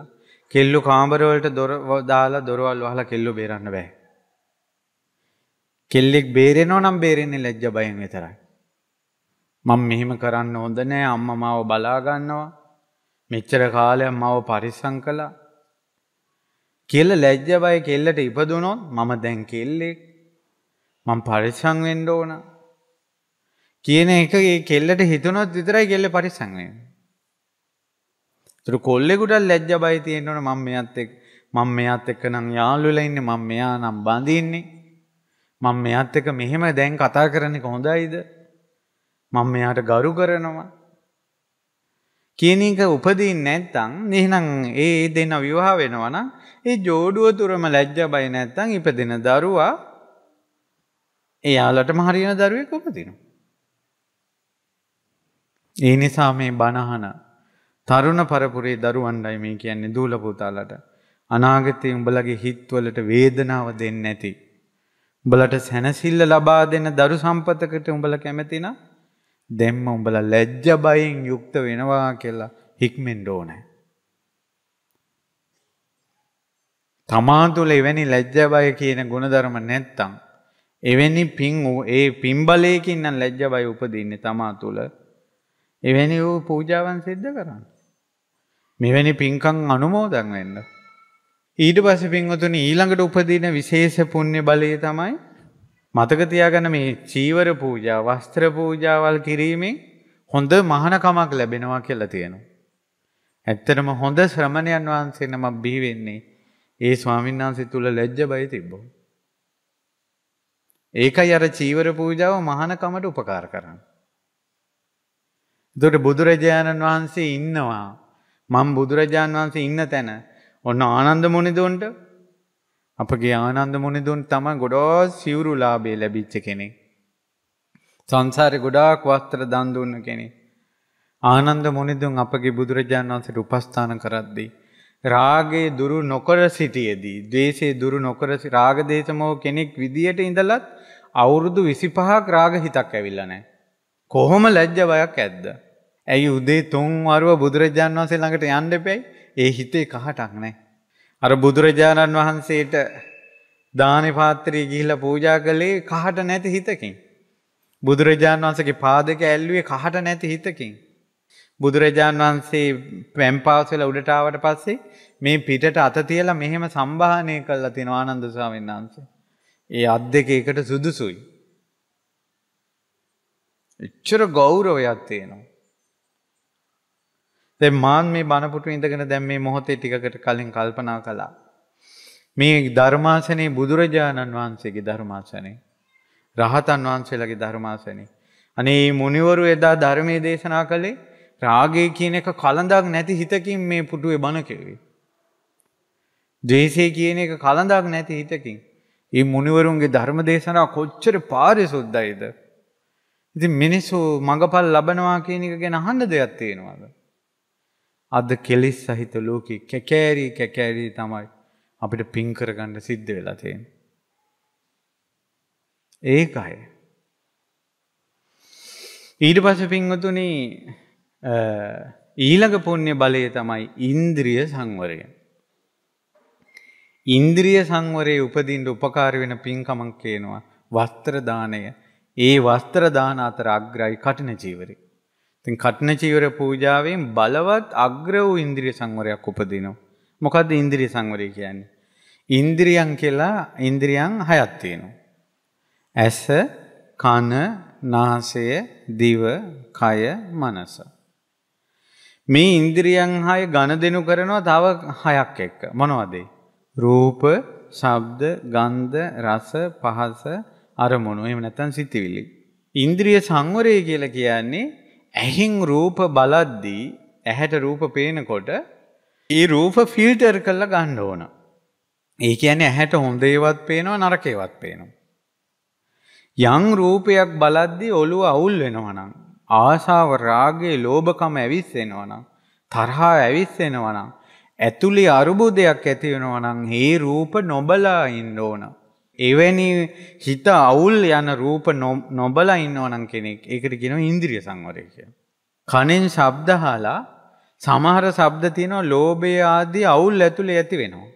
කෙල්ලු කාමරවලට දොර දාලා දොරවල් වහලා කෙල්ලු බේරන්න බෑ. කෙල්ලෙක් බේරෙනෝ නම් බේරෙන්නේ ලැජ්ජ බයෙන් විතරයි. මම මෙහෙම කරන්න හොඳ නෑ අම්මා මාව බලා ගන්නවා. මෙච්චර කාලයක් මාව පරිස්සම් කළා. කියලා ලැජ්ජ බය කෙල්ලට ඉපදුනොත් මම දැන් කෙල්ලෙක්. මම පරිස්සම් වෙන්න ඕනා. කියන එක කෙල්ලට හිතනොත් විතරයි කෙල්ල පරිස්සම් වෙන්නේ. කොල්ලෙකුට ලැජ්ජ බය තියෙන්න ඕන මම මෙයාත් එක්ක මම මෙයාත් එක්ක නම් යාළු වෙලා ඉන්නේ මම මෙයා නම් බඳින්නේ මම මෙයාත් එක්ක මෙහෙම දැන් කතා කරන එක හොඳයිද මම මෙයාට ගරු කරනවා කියන එක උපදින්නේ නැත්නම් එහෙනම් ඒ දෙන විවාහ වෙනවා නම් ඒ جوړුව තුරම ලැජ්ජ බය නැත්නම් ඉපදෙන දරුවා එයාලටම හරියන දරුවෙක් උපදිනවා ඒ නිසා මේ බණහන තරුණ පරපුරේ දරුවන්ඩයි මේ කියන්නේ දූල පුතාලට. අනාගතයේ උඹලගේ හිත්වලට වේදනාව දෙන්නේ නැති. උඹලට සැනසෙල්ල ලබා දෙන දරු සම්පතකට උඹල කැමති නම් දැම්ම උඹලා ලැජ්ජ බයෙන් යුක්ත වෙනවා කියලා හික්මෙන්න ඕනේ. තමා තුළ එවැනි ලැජ්ජ බය කියන ගුණධර්ම නැත්තම් එවැනි පින් ඒ පින්බලයකින් නම් ලැජ්ජ බය උපදින්නේ තමා තුළ එවැනි වූ පූජාවන් සිද්ධ කරන්න. මෙවැනි පින්කං අනුමෝදන් වෙන්න. ඊට පස්සේ පින්වතුනි ඊළඟට උපදින විශේෂ පුණ්‍ය බලය තමයි මතක තියාගන්න මේ චීවර පූජා, වස්ත්‍ර පූජාවල් කිරීමෙන් හොඳ මහානකමක් ලැබෙනවා කියලා තියෙනවා. ඇත්තටම හොඳ ශ්‍රමණයන් වහන්සේ නමක් බිහි වෙන්නේ ඒ ස්වාමීන් වහන්සේ තුල ලැජ්ජ බය තිබ්බොත්. ඒකයි අර චීවර පූජාව මහානකමට උපකාර කරන්නේ. දුට බුදුරජාණන් වහන්සේ ඉන්නවා. මම බුදුරජාණන් වහන්සේ ඉන්න තැන. ඔන්න ආනන්ද මොනිදුන්ට අපගේ ආනන්ද මොනිදුන් තමයි ගොඩෝ සිවුරු ලාභේ ලැබිච්ච කෙනෙක්. සංසාරේ ගොඩාක් වස්ත්‍ර දන් දුන්න කෙනෙක්. ආනන්ද මොනිදුන් අපගේ බුදුරජාණන් වහන්සේට උපස්ථාන කරද්දී රාගයේ දුරු නොකර සිටියේදී, ද්වේෂයේ දුරු නොකර රාග දේශමෝ කෙනෙක් විදියට ඉඳලත් අවුරුදු 25ක් රාග හිතක් ඇවිල්ලා නැහැ. කොහොම ලැජ්ජ බයක් ඇද්ද? ඇයි උදේ තුන්වරුව බුදුරජාණන් වහන්සේ ළඟට යන්න එපැයි? ඒ හිතේ කහටක් නැහැ. අර බුදුරජාණන් වහන්සේට දානි පාත්‍රී ගිහිල්ලා පූජා කළේ කහට නැති හිතකින්. බුදුරජාණන් වහන්සේගේ පාදක ඇල්ලුවේ කහට නැති හිතකින්. බුදුරජාණන් වහන්සේ පැම්පාස් වෙලා උඩට ආවට පස්සේ මේ පිටට අත තියලා මෙහෙම සම්භාහනය කළා තියෙනවා ආනන්ද ස්වාමීන් වහන්සේ. ඒ අත් දෙක එකට සුදුසුයි. එච්චර ගෞරවයක් තියෙනවා. දැ මාන් මේ බණපුටු ඉඳගෙන දැම් මේ මොහොතේ ටිකට කලින් කල්පනා කළා. මේ ධර්මාසනයේ බුදුරජාණන් වහන්සේගේ ධර්මාසනේ. රහතන් වහන්සේලගේ ධර්මාසනේ. අනේ මුනිවරු එදා ධර්මය දේශනා කළේ රාගේ කියන එක කලඳක් නැති හිතකින් මේ පුටුවේ බණ කෙවේ. දේශය කියන එක කලඳක් නැති හිතකින්. ඒ මුනිවරුන්ගේ ධර්ම දේශනා කොච්චර පාරිසුද්දයිද. ඉති මිනිස්සු මඟපල් ලබනවා කියන එක ගැන අහන්න දෙයක් තියෙනවාද. අද කෙලෙස් සහිත ලෝකේ කැකෑරී කැකෑරී තමයි අපිට පින් කරගන්න සිද්ධ වෙලා තියෙන්නේ. ඒකයි. ඊට පස්සේ පින්වතුනි ඊළඟ පුණ්‍ය බලය තමයි ඉන්ද්‍රිය සංවරය. ඉන්ද්‍රිය සංවරයේ උපදින්න උපකාර වෙන පින්කමක් කියනවා වස්ත්‍ර දාණය. ඒ වස්ත්‍ර දාන අතර අග්‍රයි කටින ජීවරේ. ඉතින් කටන චීවර පූජාවෙන් බලවත් අග්‍ර වූ ඉන්ද්‍රිය සංවරයක් උපදිනවා. මොකද්ද ඉන්ද්‍රිය සංවරය කියන්නේ? ඉන්ද්‍රියන් කියලා ඉන්ද්‍රියන් හයක් තියෙනවා. ඇස, කන, නාසය, දිව, කය, මනස. මේ ඉන්ද්‍රියන් හය ඝනදෙනු කරනවා තව හයක් එක්ක. මොනවද රූප, ශබ්ද, ගන්ධ, රස, පහස, අරමුණු. එහෙම නැත්නම් සිතිවිලි. ඉන්ද්‍රිය සංවරය කියලා කියන්නේ ඇහෙන් රූප බලද්දී ඇහැට රූප පේනකොට ඒ රූප ෆිල්ටර් කරලා ගන්න ඕන. ඒ කියන්නේ ඇහැට හොඳ ඒවත් පේනවා නරක ඒවත් පේනවා. යම් රූපයක් බලද්දී ඔළුව අවුල් වෙනවා නම් ආශාව රාගයේ ලෝභකම ඇවිස්සෙනවා නම් තරහා ඇවිස්සෙනවා නම් ඇතුලේ අරුබුදයක් ඇති වෙනවා නම් මේ රූප නොබලා ඉන්න ඕන. එවැනි හිත අවුල් යන රූප නොබල ඉන්නවනම් කෙනෙක් ඒකට කියනවා ඉන්ද්‍රිය සංවරය කියලා. කනෙන් ශබ්ද අහලා සමහර ශබ්ද තියෙනවා ලෝභය ආදී අවුල් ඇතුලේ ඇති වෙනවා.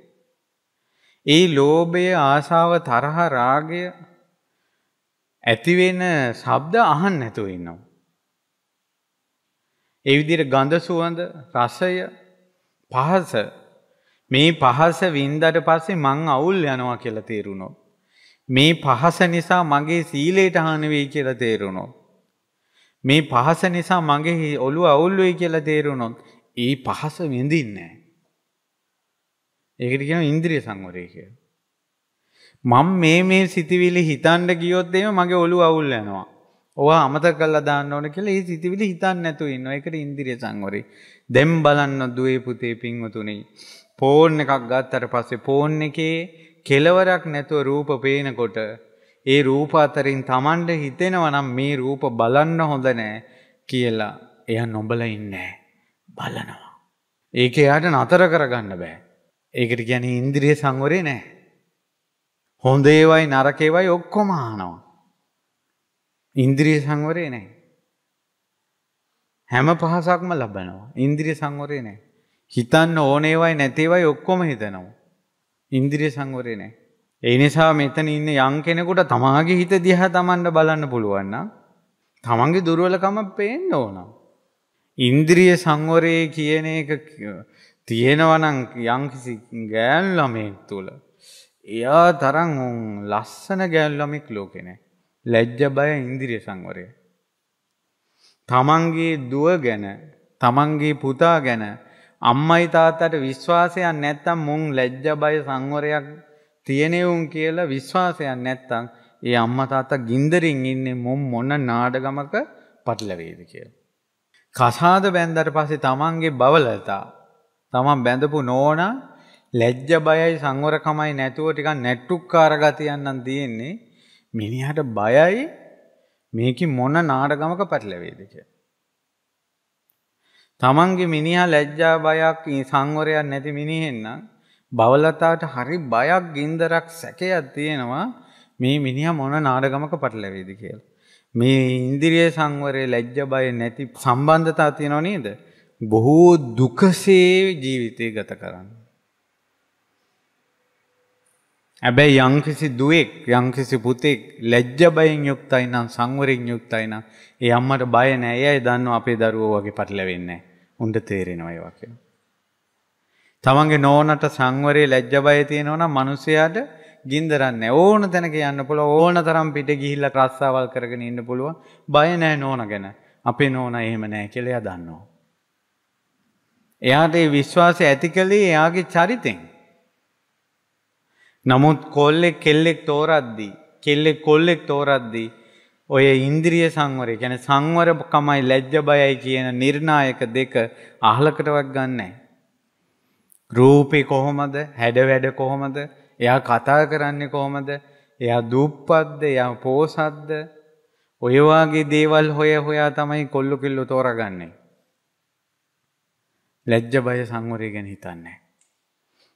ඒ ලෝභය ආසාව තරහ රාගය ඇති වෙන ශබ්ද අහන්න නැතුව ඉන්නවා. ඒ විදිහට ගඳ සුවඳ රසය පහස මේ පහස වින්දට පස්සේ මං අවුල් යනවා කියලා තේරුණා. මේ පහස නිසා මගේ සීලයට හානි වෙයි කියලා තේරුණොත් මේ පහස නිසා මගේ ඔළුව අවුල් වෙයි කියලා තේරුණොත් ඒ පහස විඳින්නේ නැහැ. ඒකට කියනවා ඉන්ද්‍රිය සංවරය කියලා. මම මේ මේ සිතිවිලි හිතන්න ගියොත් එහෙම මගේ ඔළුව අවුල් වෙනවා. ඕවා අමතක කරලා දාන්න ඕන කියලා ඒ සිතිවිලි හිතන්නේ නැතුව ඉන්නවා. ඒකට ඉන්ද්‍රිය සංවරය. දැන් බලන්න දුවේ පුතේ පින්වතුනි. ෆෝන් එකක් ගත්තට පස්සේ ෆෝන් එකේ කෙලවරක් නැතුව රූප පේනකොට ඒ රූප අතරින් Tamanට හිතෙනවා නම් මේ රූප බලන්න හොඳ නෑ කියලා. එයා නොබල ඉන්නේ බලනවා. ඒක එයාට නතර කරගන්න බෑ. ඒකට කියන්නේ ඉන්ද්‍රිය සංවරේ නෑ. හොඳ ඒවයි නරක ඒවයි ඔක්කොම අහනවා. ඉන්ද්‍රිය සංවරේ නෑ. හැම පහසක්ම ලබනවා. ඉන්ද්‍රිය සංවරේ නෑ. හිතන්න ඕනේවයි නැතේවයි ඔක්කොම හිතනවා. ඉන්ද්‍රිය සංවරය නැහැ. ඒ නිසා මෙතන ඉන්න යම් කෙනෙකුට තමාගේ හිත දිහා තමන්ට බලන්න පුළුවන් නම් තමන්ගේ දුර්වලකම පේන්න ඕන. ඉන්ද්‍රිය සංවරයේ කියන එක තියෙනවා නම් යම්කිසි ගෑන් ළමෙක් තුල එයා තරම් ලස්සන ගෑන් ළමෙක් ලෝකේ නැහැ. ලැජ්ජ බය ඉන්ද්‍රිය සංවරය. තමන්ගේ දුව ගැන තමන්ගේ පුතා ගැන අම්මයි තාත්තට විශ්වාසයක් නැත්තම් මුං ලැජ්ජ බය සංවරයක් තියෙනෙවුන් කියලා විශ්වාසයක් නැත්තම් ඒ අම්මා තාත්තා ගින්දරින් ඉන්නේ මුම් මොන නාඩගමක පටලවේද කියලා. කසාද බැන්දට පස්සේ තමන්ගේ බවලතා තමන් බැඳපු නෝනා ලැජ්ජ බයයි සංවරකමයි නැතුව ටිකක් නැට්ටුක්කාර ගතියන්නම් තියෙන්නේ මිනිහට බයයි මේකේ මොන නාඩගමක පටලවේද කියලා. තමන්ගේ මිනිහා ලැජ්ජා බයක් සංවරයක් නැති මිනිහෙන්නම් බවලතාවට හරි බයක් ගින්දරක් සැකයක් තියෙනවා මේ මිනිහා මොන නාඩගමක පටලැවේද කියලා. මේ ඉන්ද්‍රිය සංවරය ලැජ්ජ බය නැති සම්බන්ධතා තියෙනව නේද? බොහෝ දුකසේ ජීවිතය ගත කරන්න. හැබැයි යම්කිසි දුවෙක් යම්කිසි පුතෙක් ලැජ්ජ බයෙන් යුක්තයි නම් සංවරයෙන් යුක්තයි නම් ඒ අම්මට බය නැහැ. එයයි දන්නවා අපේ දරුවෝ වගේ පටලැවෙන්නේ නැහැ. උන්ට තේරෙනවා ඒවා කියලා. තමන්ගේ නෝනට සංවරයේ ලැජ්ජ බය තියෙනවා නම් මිනිසයාට ගින්දරන්නේ ඕන තැනක යන්න පුළුවන් ඕන තරම් පිට ගිහිල්ලා රස්සාවල් කරගෙන ඉන්න පුළුවන් බය නැහැ නෝන ගැන. අපේ නෝන එහෙම නැහැ කියලා එයා දන්නවා. එයාට ඒ විශ්වාසය ඇතිකලේ එයාගේ චරිතෙන්. නමුත් කොල්ලෙක් කෙල්ලෙක් තෝරද්දී කෙල්ලෙක් කොල්ලෙක් තෝරද්දී ඔය ඉන්ද්‍රිය සංවරය ගැන සංවරකමයි ලැජ්ජ බයයි කියන නිර්ණායක දෙක අහලකටවක් ගන්නෑ. රූපේ කොහොමද හැඩ වැඩ කොහොමද එයා කතා කරන්නේ කොහොමද එයා දුප්පත්ද එයා පෝසත්ද ඔය වාගේ දේවල් හොය හොයා තමයි කොල්ලු කිල්ලු තෝරගන්නේ. ලැජ්ජ බය සංවරය ගැන හිතන්නේ.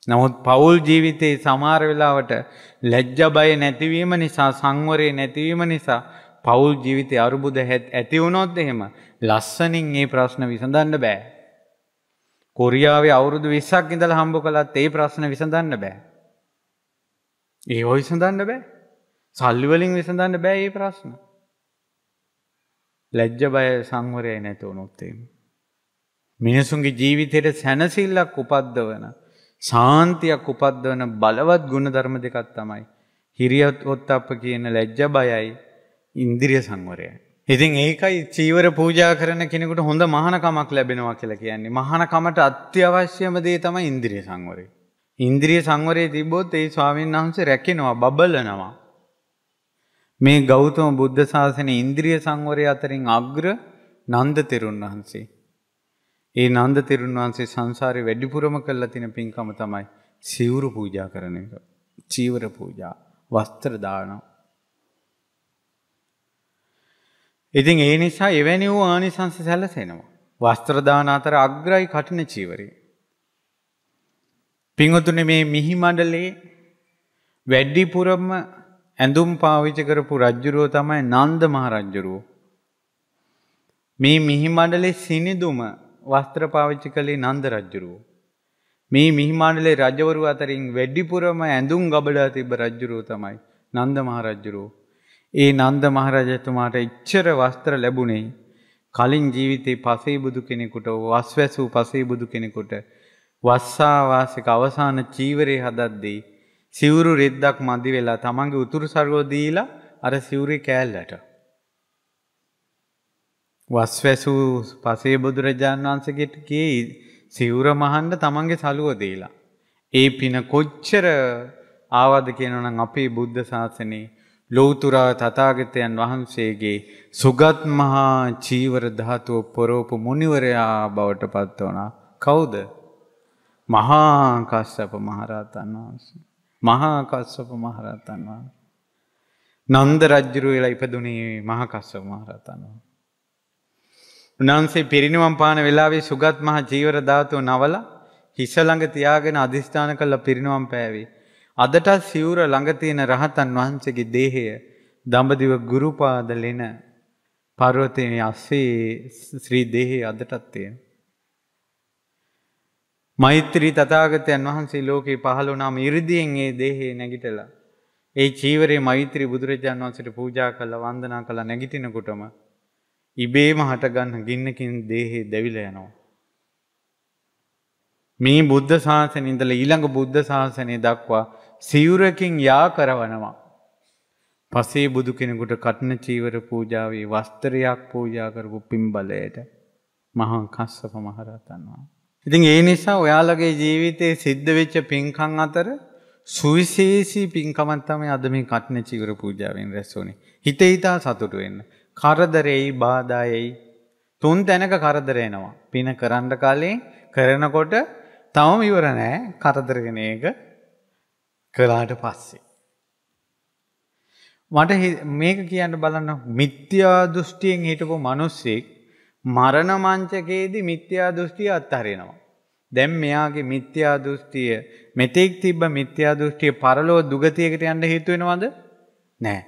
නමුත් පවුල් ජීවිතේ සමහර වෙලාවට ලැජ්ජ බය නැතිවීම නිසා සංවරය නැතිවීම නිසා පවුල් ජීවිතය අරුබුද ඇති වුණොත් එහෙම ලස්සනින් ඒ ප්‍රශ්න විසඳන්න බෑ. කොරියාවේ අවුරුදු 20ක් ඉඳලා හම්බ කළත් ඒ ප්‍රශ්න විසඳන්න බෑ. ඒව විසඳන්න බෑ. සල්ලි වලින් විසඳන්න බෑ මේ ප්‍රශ්න. ලැජ්ජ බය සංවරය නැති වුණොත් එහෙම. මිනිසුන්ගේ ජීවිතේට සැනසෙල්ලක් උපද්දවන, සාන්තියක් උපද්දවන බලවත් ගුණධර්ම දෙකක් තමයි හිරියොත් ඔත්තප්ප කියන ලැජ්ජ බයයි ඉන්දිරිය සංවරය. ඉතින් ඒකයි චීවර පූජා කරන කෙනෙකුට හොඳ මහනකමක් ලැබෙනවා කියලා කියන්නේ. මහනකමට අත්‍යවශ්‍යම දේ තමයි ඉන්ද්‍රිය සංවරය. ඉන්ද්‍රිය සංවරයේ තිබ්බොත් ඒ ස්වාමීන් වහන්සේ රැකිනවා, බබලනවා. මේ ගෞතම බුද්ධ ශාසනයේ ඉන්ද්‍රිය සංවරය අතරින් අග්‍ර නන්ද තෙරුන් වහන්සේ. ඒ නන්ද තෙරුන් වහන්සේ සංසාරේ වැඩිපුරම කළා තියෙන පින්කම තමයි සිවුරු පූජා කරන එක. චීවර පූජා, වස්ත්‍ර දානවා. ඉතින් ඒ නිසා එවැනි වූ ආනිසංස සැලසෙනවා. වස්ත්‍ර දාන අතර අග්‍රයි කටින චීවරය. පින්වතුනි මේ මිහි මඩලේ වැඩිපුරම ඇඳුම් පාවිච්චි කරපු රජුරෝ තමයි නන්ද මහ රජුරෝ. මේ මිහි මඩලේ සිනිඳුම වස්ත්‍ර පාවිච්චි කළේ නන්ද රජුරෝ. මේ මිහි මඩලේ රජවරු අතරින් වැඩිපුරම ඇඳුම් ගබඩා තිබ්බ රජුරෝ තමයි නන්ද මහ රජුරෝ. ඒ නන්ද මහරජතුමාට ඉච්චර වස්ත්‍ර ලැබුණේ කලින් ජීවිතේ පසේබුදු කෙනෙකුට වස්වැසූ පසේබුදු කෙනෙකුට වස්සාවාසික අවසාන චීවරේ හදද්දී සිවුරු රෙද්දක් මදි වෙලා තමන්ගේ උතුරු සර්වෝ දීලා අර සිවුරේ කෑල්ලට වස්වැසූ පසේබුදුරජාණන් වහන්සේගෙට ගියේ සිවුර මහන්ඩ තමන්ගේ සලුව දීලා. ඒ පින කොච්චර ආවද කියනනම් අපේ බුද්ධ ශාසනයේ ලෞතුරා තථාගතයන් වහන්සේගේ සුගත් මහා චීවර ධාතුව පොරෝපු මුනිවරයා බවට පත් වුණා. කවුද? මහා කස්සප මහරහතන් වහන්සේ. මහා කස්සප මහරහතන් වහන්සේ. නන්ද රජුරු වෙලා ඉපදුනේ මහා කස්සප මහරහතන් වහන්සේ. උන්වහන්සේ පිරිනිවන් පාන වෙලාවේ සුගත් මහ ජීවර ධාතුව නවල හිස ළඟ තියාගෙන අදිස්ථාන කළ පිරිනිවන් පෑවේ. අදට සිවුර ළඟ තියෙන රහතන් වහන්සේගේ දේහය දඹදිව ගුරුපාද ලෙන පර්වතයේ අස්සේ ශ්‍රී දේහය අදටත් තියෙන. මෛත්‍රී තථාගතයන් වහන්සේ ලෝකේ පහළ වුණාම 이르දීන් ඒ දේහය නැගිටලා ඒ චීවරේ මෛත්‍රී බුදුරජාන් වහන්සේට පූජා කළා වන්දනා කළා නැගිටිනකොටම ඉබේම හටගන්න ගින්නකින් දේහේ දැවිලා යනවා. මේ බුද්ධ ශාසනය ඉඳලා ඊළඟ බුද්ධ ශාසනය දක්වා සිවුරකින් යා කරවනවා. පසේ බුදු කෙනෙකුට කටන චීවර පූජාවේ වස්තරයක් පූජා කරපු පින්බලයට මහා කස්සප මහරහතන් වහන්සේ. ඉතින් ඒ නිසා ඔයාලගේ ජීවිතේ සිද්ධ වෙච්ච පින්කම් අතර සුවිශේෂී පින්කමක් තමයි අද මේ කටන චීවර පූජාවෙන් රැස් වුනේ. හිතේ හිතා සතුටු වෙන්න. කරදරෙයි බාධායයි තුන් තැනක කරදර එනවා. පින කරන්න කලින් කරනකොට තවම ඉවර නෑ කරදර කෙන එක කලාට පස්සේ. මට මේක කියන්න බලන්න මිත්‍යා දෘෂ්ටියෙන් හිටපු මිනිස්සෙක් මරණ මංචකයේදී මිත්‍යා දෘෂ්ටිය අත්හරිනවා. දැන් මෙයාගේ මිත්‍යා දෘෂ්ටිය මෙතෙක් තිබ්බ මිත්‍යා දෘෂ්ටිය පරලෝ දුගතියකට යන්න හේතු වෙනවද? නෑ.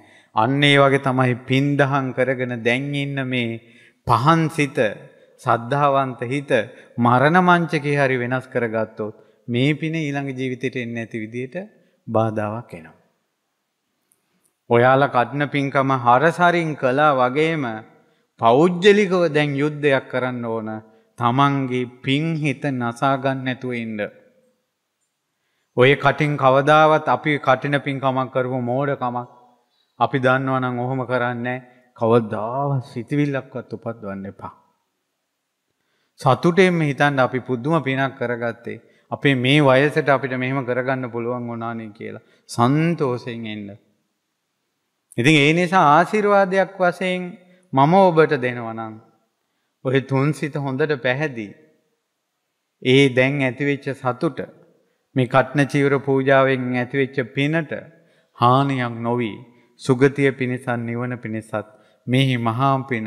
අන්න ඒ වගේ තමයි පින්දහම් කරගෙන දැන් ඉන්න මේ පහන් සිත සද්ධාවන්ත හිත මරණ මංචකේ හරි වෙනස් කරගත්තොත් මේ පින ඊළඟ ජීවිතේට එන්නේ නැති විදියට බාධාවක් එනවා. ඔයාල කටන පින්කම හරසරින් කලා වගේම පෞද්ජලිකව දැන් යුද්ධයක් කරන්න ඕන තමන්ගේ පින්හිත නසාගන්න නැතුව ඉන්ඩ. ඔය කටින් කවදාවත් අපි කටින පින්කමක් කරපු මෝඩකමක් අපි දන්නවනම් ඔහොම කරන්න කවදාව සිතිවිල්ලක්වත් උපත් වන්න එපා. සතුටෙන්ම හිතන්ට අපි පුද්දුම පිනක් කරගත්තේ අපේ මේ වයසට අපිට මෙහෙම කරගන්න පුළුවන් වුණානේ කියලා සන්තෝෂයෙන් එන්න. ඉතින් ඒ නිසා ආශිර්වාදයක් වශයෙන් මම ඔබට දෙනවා නම් ඔය තුන්සිත හොඳට පැහැදී ඒ දැන් ඇතිවෙච්ච සතුට මේ කටන චීවර පූජාවෙන් ඇතිවෙච්ච පිනට හානියක් නොවි සුගතිය පිණිසත් නිවන පිණිසත් මෙහි මහා පින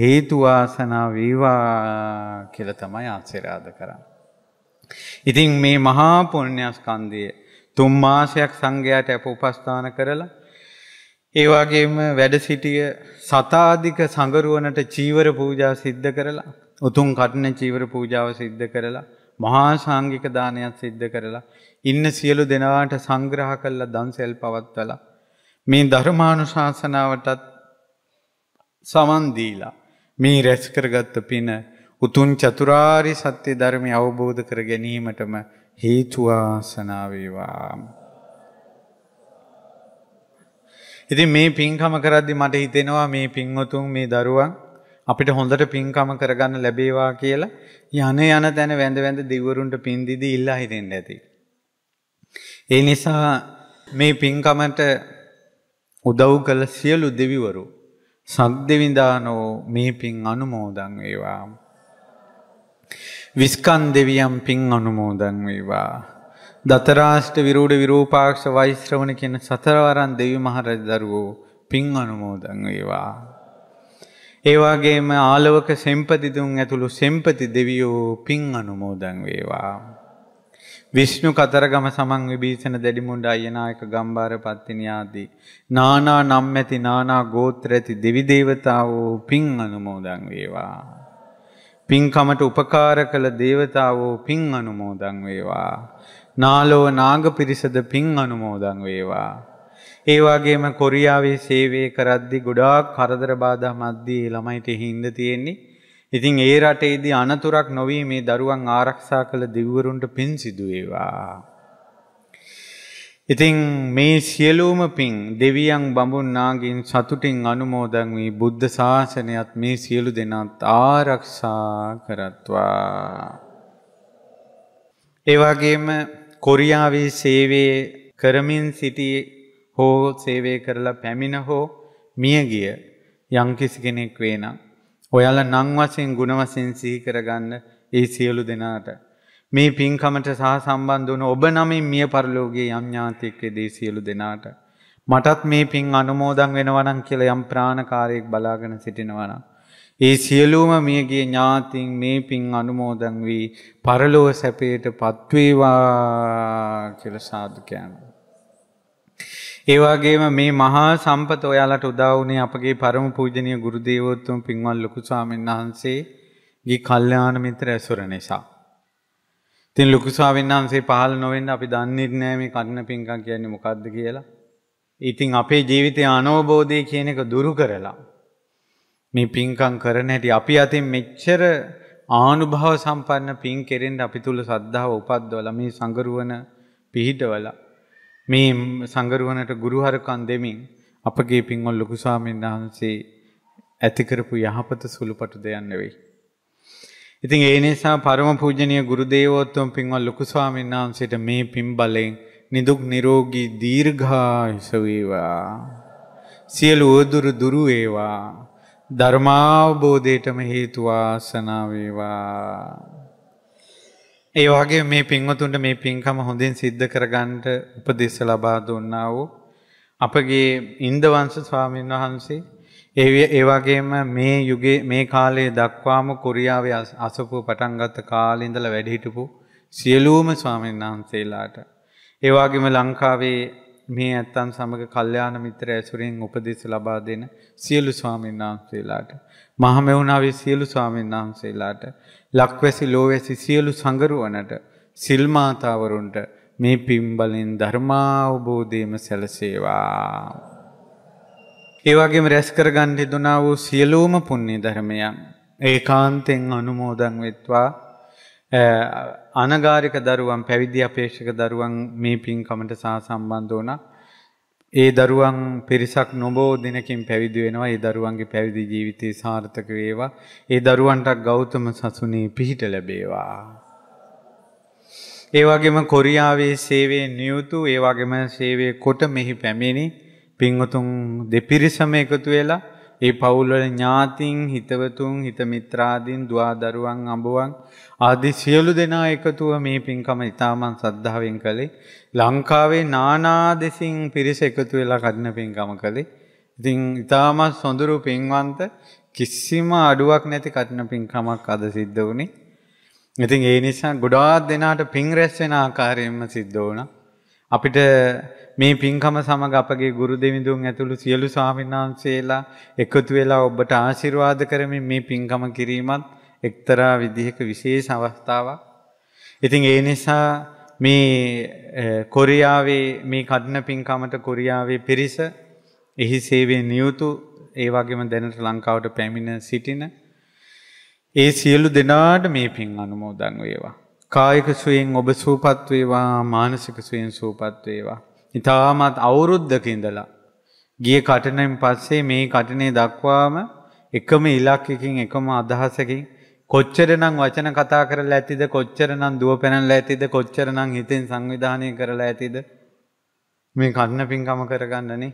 හේතු වාසනා වේවා කියලා තමයි ආශිර්වාද කරන්නේ ඉතින් මේ මහා පුණ්‍යස්කන්ධය තුන් මාසයක් සංඝයාට අප උපස්ථාන කරලා ඒ වගේම වැඩ සිටිය සතාධික සංගරුවනට චීවර පූජා සිද්ධ කරලා උතුම් කටන චීවර පූජාව සිද්ධ කරලා මහා සංඝික දානයක් සිද්ධ කරලා ඉන්න සියලු දෙනාට සංග්‍රහ කරලා දන්සැල් පවත්වලා මේ ධර්මානුශාසනාවටත් සමන් දීලා මේ රැස් කරගත්ත පින උතුම් චතුරාරි සත්‍ය ධර්මය අවබෝධ කර ගැනීමටම හේතු ආසනා වේවා. ඉතින් මේ පින්කම කරද්දි මට හිතෙනවා මේ පින්වතුන් මේ දරුවන් අපිට හොඳට පින්කම කරගන්න ලැබේවා කියලා යන යන තැන වැඳ වැඳ දෙවිවරුන්ට පින් දීදී ඉල්ලා හිටින්න ඇති. ඒ නිසා මේ පින්කමට උදව් කළ සියලු දෙවිවරු සක් දෙවිඳානෝ මේ පින් අනුමෝදන් වේවා. විස්කන් දෙවියම් පින් අනුමෝදන් වේවා. දතරාෂ්ට විරූඩ විරූපාක්ෂ වෛශ්‍රවණ කියන සතරවරන් දෙවි මහරජ දරුවෝ පින් අනුමෝදන් වේවා. ඒවාගේම ආලවක සෙම්පතිතුන් ඇතුළු සෙම්පති දෙවියෝ පින් අනුමෝදන් වේවා. විශ්ණු කතරගම සමන් විභීෂණ දෙඩිමුණ්ඩ අයනායක ගම්බාර පත්තිනියාදී. නානා නම් ඇති නානා ගෝත්‍ර ඇති දෙවිදේවතාවෝ පින් අනුමෝදන් වේවා. පින්කමට උපකාර කළ දේවතාවෝ පින් අනුමෝදන් වේවා. නාලෝ නාග පිරිසද පින් අනුමෝදන් වේවා. ඒ වගේම කොරියාවේ සේවය කරද්දි ගොඩාක් කරදර බාධා මැද්දී ළමයිට හින්ද තියෙන්නේ. ඉතින් ඒ රටේදී අනතුරක් නොවී මේ දරුවන් ආරක්ෂා කළ දෙවිවරුන්ට පින් සිදු වේවා. ඉතින් මේ සියලුම පින් දෙවියන් බඹුන්නාගින් සතුටින් අනුමෝදන් වී බුද්ධ ශාසනයත් මේ සියලු දෙනාත් ආරක්ෂා කරත්වා. ඒ වගේම කොරියාවේ සේවය කරමින් සිටි හෝ සේවය කරලා පැමිණ හෝ මිය ගිය යම්කිසි කෙනෙක් වේ නම් ඔයාලා නම් වශයෙන් ගුණ වශයෙන් සිහි කරගන්න ඒ සියලු දෙනාට මේ පින්කමට සහ සම්බන්ධ වුණු ඔබ නමින් මිය පරලෝකයේ යම් ඥාතියෙක්ගේ දේ සියලු දෙනාට මටත් මේ පින් අනුමෝදන් වෙනවා නම් කියලා යම් ප්‍රාණකාරයෙක් බලාගෙන සිටිනවා නම් ඒ සියලුම මියගේ ඥාතින් මේ පින් අනුමෝදන් වී පරලොව සැපයට පත්වේවා කියලා සාදු කියනවා. ඒ වගේම මේ මහා සම්පත ඔයාලට උදා වුණේ අපගේ පරම පූජනීය ගුරු දේවෝත්තම පින්වත් ලොකු ස්වාමීන් වහන්සේගේ කල්යාණ මිත්‍ර ඇසුර නිසා. ඉතින් ලොකු ස්වාමීන් වහන්සේ පහළ නොවෙන්න අපි දන්නේ නැහැ මේ කර්ණ පිංකම් කියන්නේ මොකද්ද කියලා. ඉතින් අපේ ජීවිතයේ අනෝබෝධය කියන එක දුරු කරලා මේ පිංකම් කරන හැටි අපි අතින් මෙච්චර ආනුභාව සම්පන්න පිං කෙරෙන්න අපි තුල සද්ධාව උපද්දවලා මේ සංගරුවන පිහිටවලා මේ සංගරුවනට ගුරුහරකම් දෙමින් අපගේ පින්වල් ලොකු ස්වාමීන් වහන්සේ ඇති කරපු යහපත සුළුපටු දෙයක් නෙවෙයි ඉතින් ඒ නිසා පරම පූජනීය ගුරු දේවෝත්තම පින්වත් ලොකු ස්වාමීන් වහන්සේට මේ පින් බලෙන් නිදුක් නිරෝගී දීර්ඝායස වේවා. සියලු උදුරු දුරු වේවා. ධර්මාවබෝධයටම හේතු වාසනා වේවා. ඒ වගේ මේ පින්වතුන්ට මේ පින්කම හොඳින් සිද්ධ කරගන්නට උපදෙස් ලබා දුන්නා වූ අපගේ ඉන්දවංශ ස්වාමීන් වහන්සේ ඒ වගේම මේ යුගයේ මේ කාලයේ දක්වාම කොරියාවේ අසපුව පටන් ගත්ත කාලේ ඉඳලා වැඩ හිටපු සියලුම ස්වාමීන් වහන්සේලාට ඒ වගේම ලංකාවේ මේ ඇත්තන් සමග කල්යාණ මිත්‍ර ඇසුරෙන් උපදෙස් ලබා දෙන සියලු ස්වාමීන් වහන්සේලාට මහමෙවුනාවේ සියලු ස්වාමීන් වහන්සේලාට ලක්වැසි ලෝවැසි සියලු සංගරුවනට සිල් මාතාවරුන්ට මේ පින්බලෙන් ධර්මාවබෝධයම සැලසේවා ඒ වගේම රැස් කරගන්න හිතුණා වූ සියලුම පුණ්‍ය ධර්මයන් ඒකාන්තෙන් අනුමෝදන් වෙත්වා අනගාരിക දරුවන් පැවිදි අපේක්ෂක දරුවන් මේ පින්කමට සහ සම්බන්ධ වුණා. ඒ දරුවන් පිරිසක් නොබෝ දිනකින් පැවිදි වෙනවා. ඒ දරුවන්ගේ පැවිදි ජීවිතේ සාර්ථක වේවා. ඒ දරුවන්ට ගෞතම සසුනේ පිහිට ලැබේවා. ඒ වගේම කොරියාවේ සේවයේ නියුතු ඒ වගේම සේවයේ කොට මෙහි පැමිණි පින්වතුන් දෙපිරිසම එකතු වෙලා ඒ පවුල්වල ඥාතීන් හිතවතුන් හිත මිත්‍රාදීන් දුවා දරුවන් අඹුවන් ආදී සියලු දෙනා එකතුව මේ පින්කම ඉතාමත් සද්ධාවෙන් කළේ ලංකාවේ නානා දෙසින් පිරිස එකතු වෙලා කඩන පින්කම කළේ ඉතින් ඉතාමත් සොඳුරු පින්වන්ත කිසිම අඩුවක් නැති කඩන පින්කමක් අද සිද්ධ වුණේ ඉතින් ඒ නිසා ගොඩාක් දෙනාට පින් රැස් වෙන ආකාරයෙන්ම සිද්ධ වුණා අපිට මේ පින්කම සමග අපගේ ගුරු දෙවිඳුන් ඇතුළු සියලු ස්වාමීන් වහන්සේලා එකතු වෙලා ඔබට ආශිර්වාද කරමින් මේ පින්කම කිරීමත් එක්තරා විදිහක විශේෂ අවස්ථාවක්. ඉතින් ඒ නිසා මේ කොරියාවේ මේ කඩන පින්කමට කොරියාවේ පිරිස එහි සේවයේ නියුතු ඒ වගේම දැනට ලංකාවට පැමිණ සිටින ඒ සියලු දෙනාට මේ පින් අනුමෝදන් වේවා. කායික සුවයෙන් ඔබ සූපත් වේවා මානසික සුවයෙන් සූපත් වේවා ඉතාමත් අවුරුද්දක ඉඳලා ගිය කටනෙන් පස්සේ මේ කටනේ දක්වාම එකම ඉලක්කකින් එකම අදහසකින් කොච්චරනම් වචන කතා කරලා ඇතිද කොච්චරනම් දුව පැනලා ඇතිද කොච්චරනම් හිතෙන් සංවිධානය කරලා ඇතිද මේ කන්න පින්කම කරගන්නනේ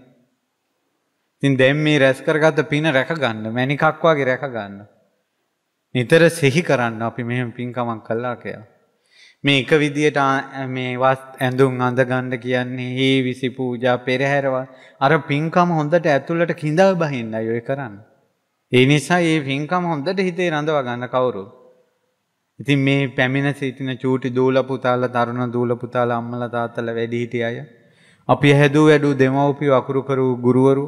ඉතින් දැන් මේ රැස් කරගත්ත පින රැකගන්න මැනිකක් වගේ රැකගන්න නිතර සිහි කරන්න අපි මෙහෙම පින්කමක් කළා කියලා මේ එක විදියට මේ ඇඳුම් අඳ ගන්න කියන්නේ හේ විසි පූජා පෙරහැරවල් අර පින්කම හොඳට ඇතුළට කිඳා බහින්නයි ඔය කරන්න. ඒ නිසා මේ පින්කම හොඳට හිතේ රඳවා ගන්න කවුරුත්. ඉතින් මේ පැමිණ සිටින චූටි දූල පුතාලා තරුණ දූල පුතාලා අම්මලා තාත්තලා වැඩිහිටි අය අපි හැදූ වැඩූ දෙමව්පිය අකුරු කරු ගුරුවරු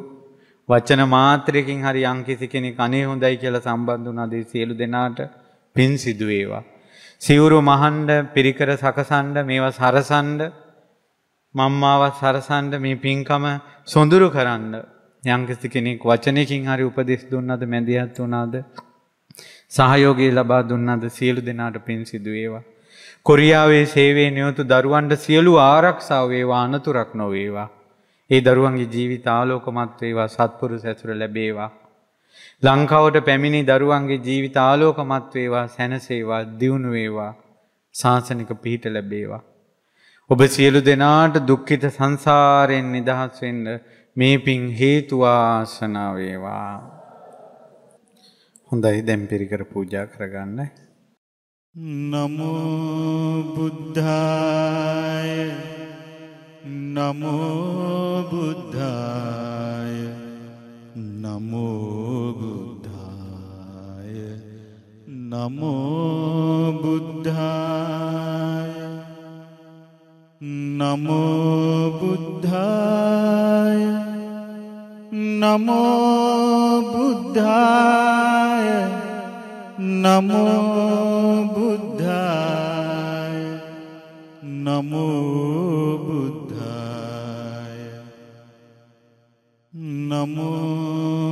වචන මාත්‍රයකින් හරි යම් කිසි කෙනෙක් අනේ හොඳයි කියලා සම්බන්ධ වුණා දේ සියලු දෙනාට පින් සිදු වේවා. සිවුරු මහන්ඩ පිරිකර සකසන්ඩ මේවා සරසන්ඩ මම්මාවත් සරසන්ඩ මේ පින්කම සොඳුරු කරන්න යංකිසි කෙනෙක් වචනයකින් හරි උපදෙස් දුන්නද මැදිහත් වුණාද සහයෝගයේ ලබා දුන්නද සියලු දෙනාට පින් සිදුවේවා. කොරියාවේ සේවේ නියොතු දරුවන්ට සියලු ආරක්ෂාව වේවා අනතුරක් නොවේවා. ඒ දරුවන්ගේ ජීවිත ආලෝකමත් වේවා සත්පුරු සැසුර ලැබේවා. ලංකාවට පැමිණි දරුවන්ගේ ජීවිත ආලෝකමත් වේවා, සැනසේවා, දියුණු වේවා, සාසනික පිහිට ලැබේවා. ඔබ සියලු දෙනාට දුක්ඛිත සංසාරයෙන් නිදහස් වෙන්න මේ පිං හේතු ආසනාව වේවා. හොඳයි දැන් පිරිකර පූජා කරගන්න. නමෝ බුද්ධාය නමෝ බුද්ධාය नमो बुद्धाय नमो बुद्धाय नमो बुद्धाय नमो बुद्धाय नमो बुद्धाय नमो बुद्धाय नमो